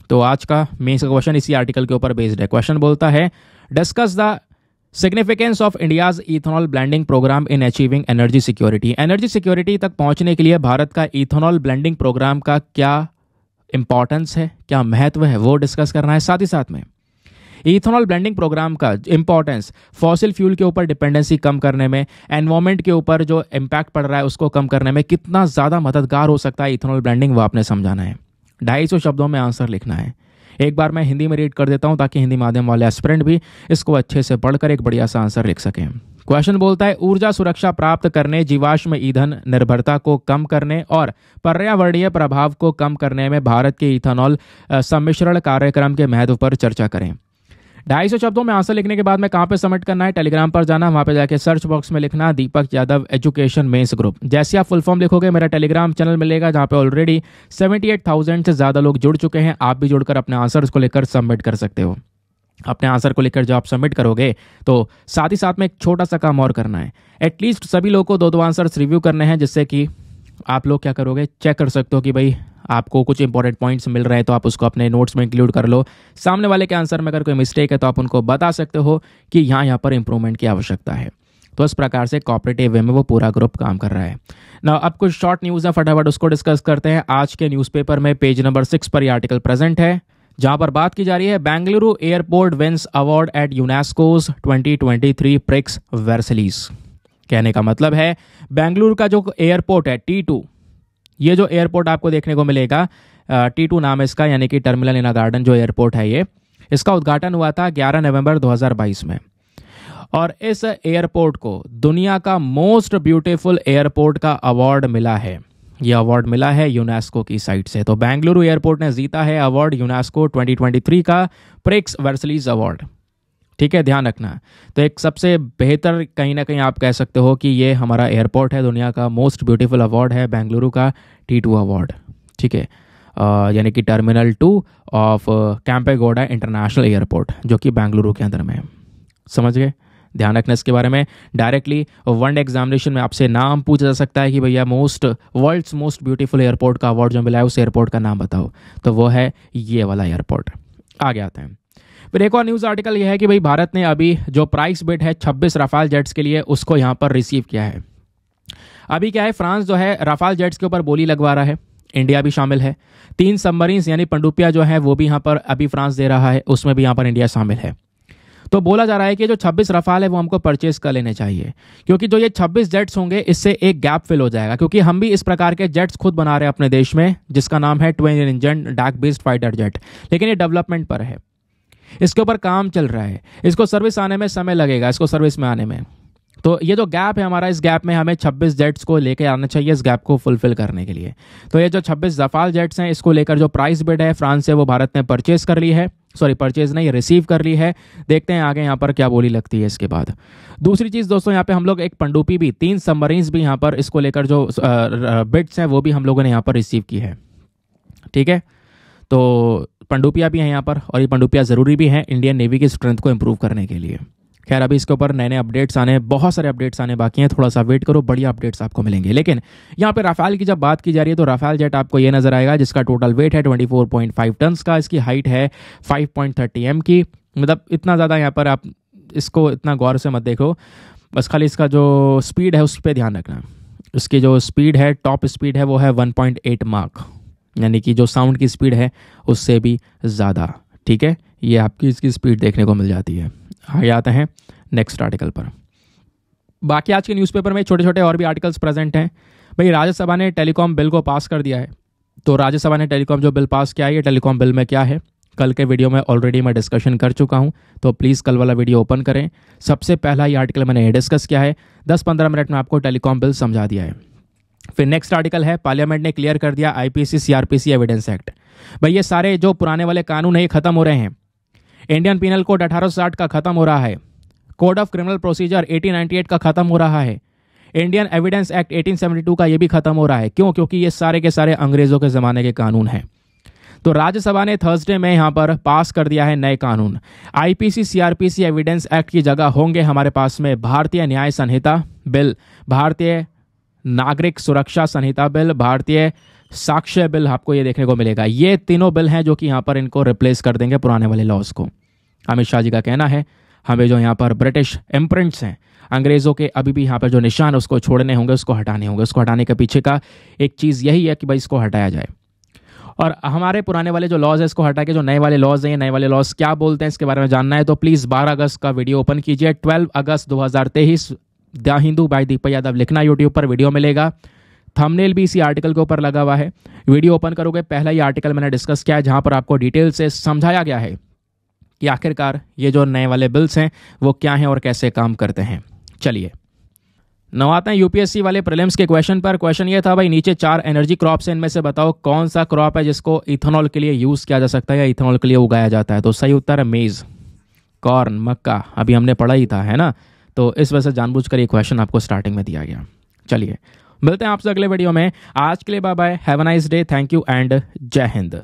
तो आज का मेन्स का क्वेश्चन इसी आर्टिकल के ऊपर बेस्ड है क्वेश्चन बोलता है discuss the significance of India's ethanol blending programme in achieving energy security energy security तक पहुंचने के लिए भारत का इथेनॉल ब्लेंडिंग प्रोग्राम का क्या इम्पॉर्टेंस है क्या महत्व है वो डिस्कस करना है साथ ही साथ में इथेनॉल ब्लेंडिंग प्रोग्राम का इंपॉर्टेंस फॉसिल फ्यूल के ऊपर डिपेंडेंसी कम करने में एनवायरमेंट के ऊपर जो इम्पैक्ट पड़ रहा है उसको कम करने में कितना ज़्यादा मददगार हो सकता है इथेनॉल ब्लेंडिंग वो आपने समझाना है ढाई सौ शब्दों में आंसर लिखना है एक बार मैं हिंदी में रीड कर देता हूँ ताकि हिंदी माध्यम वाले एस्परेंट भी इसको अच्छे से पढ़कर एक बढ़िया सा आंसर लिख सकें क्वेश्चन बोलता है ऊर्जा सुरक्षा प्राप्त करने जीवाश्म ईंधन निर्भरता को कम करने और पर्यावरणीय प्रभाव को कम करने में भारत के इथेनॉल सम्मिश्रण कार्यक्रम के महत्व पर चर्चा करें ढाई सौ शब्दों में आंसर लिखने के बाद में कहाँ पे सबमिट करना है टेलीग्राम पर जाना वहाँ पे जाके सर्च बॉक्स में लिखना Deepak Yadav education mains group जैसे आप फुल फॉर्म लिखोगे मेरा टेलीग्राम चैनल मिलेगा जहाँ पे ऑलरेडी सेवेंटी एट थाउजेंड से ज़्यादा लोग जुड़ चुके हैं आप भी जुड़कर अपने आंसर्स को लेकर सबमिट कर सकते हो अपने आंसर को लेकर जब आप सबमिट करोगे तो साथ ही साथ में एक छोटा सा काम और करना है एटलीस्ट सभी लोगों को दो दो आंसर्स रिव्यू करने हैं जिससे कि आप लोग क्या करोगे चेक कर सकते हो कि भाई आपको कुछ इंपॉर्टेंट पॉइंट्स मिल रहे हैं तो आप उसको अपने नोट्स में इंक्लूड कर लो सामने वाले के आंसर में अगर कोई मिस्टेक है तो आप उनको बता सकते हो कि यहाँ यहाँ पर इंप्रूवमेंट की आवश्यकता है तो इस प्रकार से कॉपरेटिव वे में वो पूरा ग्रुप काम कर रहा है ना अब कुछ शॉर्ट न्यूज़ है फटाफट उसको डिस्कस करते हैं आज के न्यूज़पेपर में पेज नंबर सिक्स पर ये आर्टिकल प्रेजेंट है जहां पर बात की जा रही है Bengaluru airport wins award at UNESCO's 2023 Prix Versailles कहने का मतलब है बेंगलुरु का जो एयरपोर्ट है टी टू ये जो एयरपोर्ट आपको देखने को मिलेगा टी टू नाम इसका यानी कि टर्मिनल इना गार्डन जो एयरपोर्ट है ये इसका उद्घाटन हुआ था 11 नवंबर 2022 में और इस एयरपोर्ट को दुनिया का मोस्ट ब्यूटीफुल एयरपोर्ट का अवार्ड मिला है यह अवार्ड मिला है यूनेस्को की साइट से तो बेंगलुरु एयरपोर्ट ने जीता है अवार्ड यूनेस्को 2023 का प्रिक्स वर्सलीज अवार्ड ठीक है ध्यान रखना तो एक सबसे बेहतर कहीं ना कहीं आप कह सकते हो कि ये हमारा एयरपोर्ट है दुनिया का मोस्ट ब्यूटीफुल अवार्ड है बेंगलुरु का टी टू अवार्ड ठीक है यानी कि terminal two of Kempegowda international airport जो कि बेंगलुरु के अंदर में है समझ गए ध्यान रखना इसके बारे में डायरेक्टली वर्ल्ड एग्जामिनेशन में आपसे नाम पूछा जा सकता है कि भैया most world's most beautiful airport का अवार्ड जो मिला है उस एयरपोर्ट का नाम बताओ तो वो है ये वाला एयरपोर्ट आगे आते हैं फिर एक और न्यूज़ आर्टिकल यह है कि भाई भारत ने अभी जो प्राइस बिट है छब्बीस राफाल जेट्स के लिए उसको यहाँ पर रिसीव किया है अभी क्या है फ्रांस जो है राफाल जेट्स के ऊपर बोली लगवा रहा है इंडिया भी शामिल है तीन सबमरीन्स यानी पंडुपिया जो है वो भी यहाँ पर अभी फ्रांस दे रहा है उसमें भी यहाँ पर इंडिया शामिल है तो बोला जा रहा है कि जो 26 रफाल है वो हमको परचेस कर लेने चाहिए क्योंकि जो ये 26 जेट्स होंगे इससे एक गैप फिल हो जाएगा क्योंकि हम भी इस प्रकार के जेट्स खुद बना रहे हैं अपने देश में जिसका नाम है twin engine deck based fighter jet लेकिन ये डेवलपमेंट पर है इसके ऊपर काम चल रहा है इसको सर्विस आने में समय लगेगा इसको सर्विस में आने में तो ये जो गैप है हमारा इस गैप में हमें 26 जेट्स को लेकर आना चाहिए इस गैप को फुलफिल करने के लिए तो ये जो 26 जफाल जेट्स हैं इसको लेकर जो प्राइस बिड है फ्रांस से वो भारत ने परचेज कर ली है सॉरी परचेज नहीं रिसीव कर ली है देखते हैं आगे यहाँ पर क्या बोली लगती है इसके बाद दूसरी चीज़ दोस्तों यहाँ पे हम लोग एक पंडुपी भी तीन सबमरीन्स भी यहाँ पर इसको लेकर जो बिट्स हैं वो भी हम लोगों ने यहाँ पर रिसीव की है ठीक है तो पंडुपिया भी हैं यहाँ पर और ये पंडुपिया ज़रूरी भी हैं इंडियन नेवी की स्ट्रेंथ को इम्प्रूव करने के लिए खैर अभी इसके ऊपर नए नए अपडेट्स आने बहुत सारे अपडेट्स आने बाकी हैं थोड़ा सा वेट करो बढ़िया अपडेट्स आपको मिलेंगे लेकिन यहाँ पे राफेल की जब बात की जा रही है तो राफेल जेट आपको ये नजर आएगा जिसका टोटल वेट है 24.5 टन का इसकी हाइट है 5.30 एम की मतलब इतना ज़्यादा यहाँ पर आप इसको इतना गौर से मत देखो बस खाली इसका जो स्पीड है उस पर ध्यान रखना इसकी जो स्पीड है टॉप स्पीड है वो है वन मार्क यानी कि जो साउंड की स्पीड है उससे भी ज़्यादा ठीक है ये आपकी इसकी स्पीड देखने को मिल जाती है आगे हाँ, आते हैं नेक्स्ट आर्टिकल पर बाकी आज के न्यूज़पेपर में छोटे छोटे और भी आर्टिकल्स प्रेजेंट हैं भाई राज्यसभा ने टेलीकॉम बिल को पास कर दिया है तो राज्यसभा ने टेलीकॉम जो बिल पास किया है ये टेलीकॉम बिल में क्या है कल के वीडियो में ऑलरेडी मैं डिस्कशन कर चुका हूँ तो प्लीज़ कल वाला वीडियो ओपन करें सबसे पहला ये आर्टिकल मैंने ये डिस्कस किया है दस पंद्रह मिनट में आपको टेलीकॉम बिल समझा दिया है फिर नेक्स्ट आर्टिकल है पार्लियामेंट ने क्लियर कर दिया आईपीसी सीआरपीसी एविडेंस एक्ट भाई ये सारे जो पुराने वाले कानून है ये खत्म हो रहे हैं इंडियन पिनल कोड 1860 का खत्म हो रहा है कोड ऑफ क्रिमिनल प्रोसीजर 1898 का खत्म हो रहा है इंडियन एविडेंस एक्ट 1872 का ये भी खत्म हो रहा है क्यों क्योंकि ये सारे के सारे अंग्रेजों के ज़माने के कानून हैं तो राज्यसभा ने थर्सडे में यहाँ पर पास कर दिया है नए कानून आईपीसी सीआरपीसी एविडेंस एक्ट की जगह होंगे हमारे पास में भारतीय न्याय संहिता बिल भारतीय नागरिक सुरक्षा संहिता बिल भारतीय साक्ष्य बिल आपको ये देखने को मिलेगा ये तीनों बिल हैं जो कि यहाँ पर इनको रिप्लेस कर देंगे पुराने वाले लॉज को अमित शाह जी का कहना है हमें जो यहाँ पर ब्रिटिश एम्प्रिंट्स हैं अंग्रेज़ों के अभी भी यहाँ पर जो निशान उसको छोड़ने होंगे उसको हटाने होंगे उसको हटाने के पीछे का एक चीज़ यही है कि भाई इसको हटाया जाए और हमारे पुराने वाले जो लॉज है इसको हटा के जो नए वाले लॉज हैं नए वाले लॉज क्या बोलते हैं इसके बारे में जानना है तो प्लीज़ बारह अगस्त का वीडियो ओपन कीजिए ट्वेल्व अगस्त दो द हिंदू बाई दीपक यादव लिखना यूट्यूब पर वीडियो मिलेगा थंबनेल भी इसी आर्टिकल के ऊपर लगा हुआ है वीडियो ओपन करोगे पहला ही आर्टिकल मैंने डिस्कस किया है जहाँ पर आपको डिटेल से समझाया गया है कि आखिरकार ये जो नए वाले बिल्स हैं वो क्या हैं और कैसे काम करते हैं चलिए नवाते आते हैं यूपीएससी वाले प्रलिम्स के क्वेश्चन पर क्वेश्चन ये था भाई नीचे चार एनर्जी क्रॉप्स हैं इनमें से बताओ कौन सा क्रॉप है जिसको इथेनॉल के लिए यूज़ किया जा सकता है या इथेनॉल के लिए उगाया जाता है तो सही उत्तर है मेज़ कॉर्न मक्का अभी हमने पढ़ा ही था है ना तो इस वजह से जानबूझकर ये क्वेश्चन आपको स्टार्टिंग में दिया गया चलिए मिलते हैं आपसे अगले वीडियो में आज के लिए bye bye have nice day thank you and जय हिंद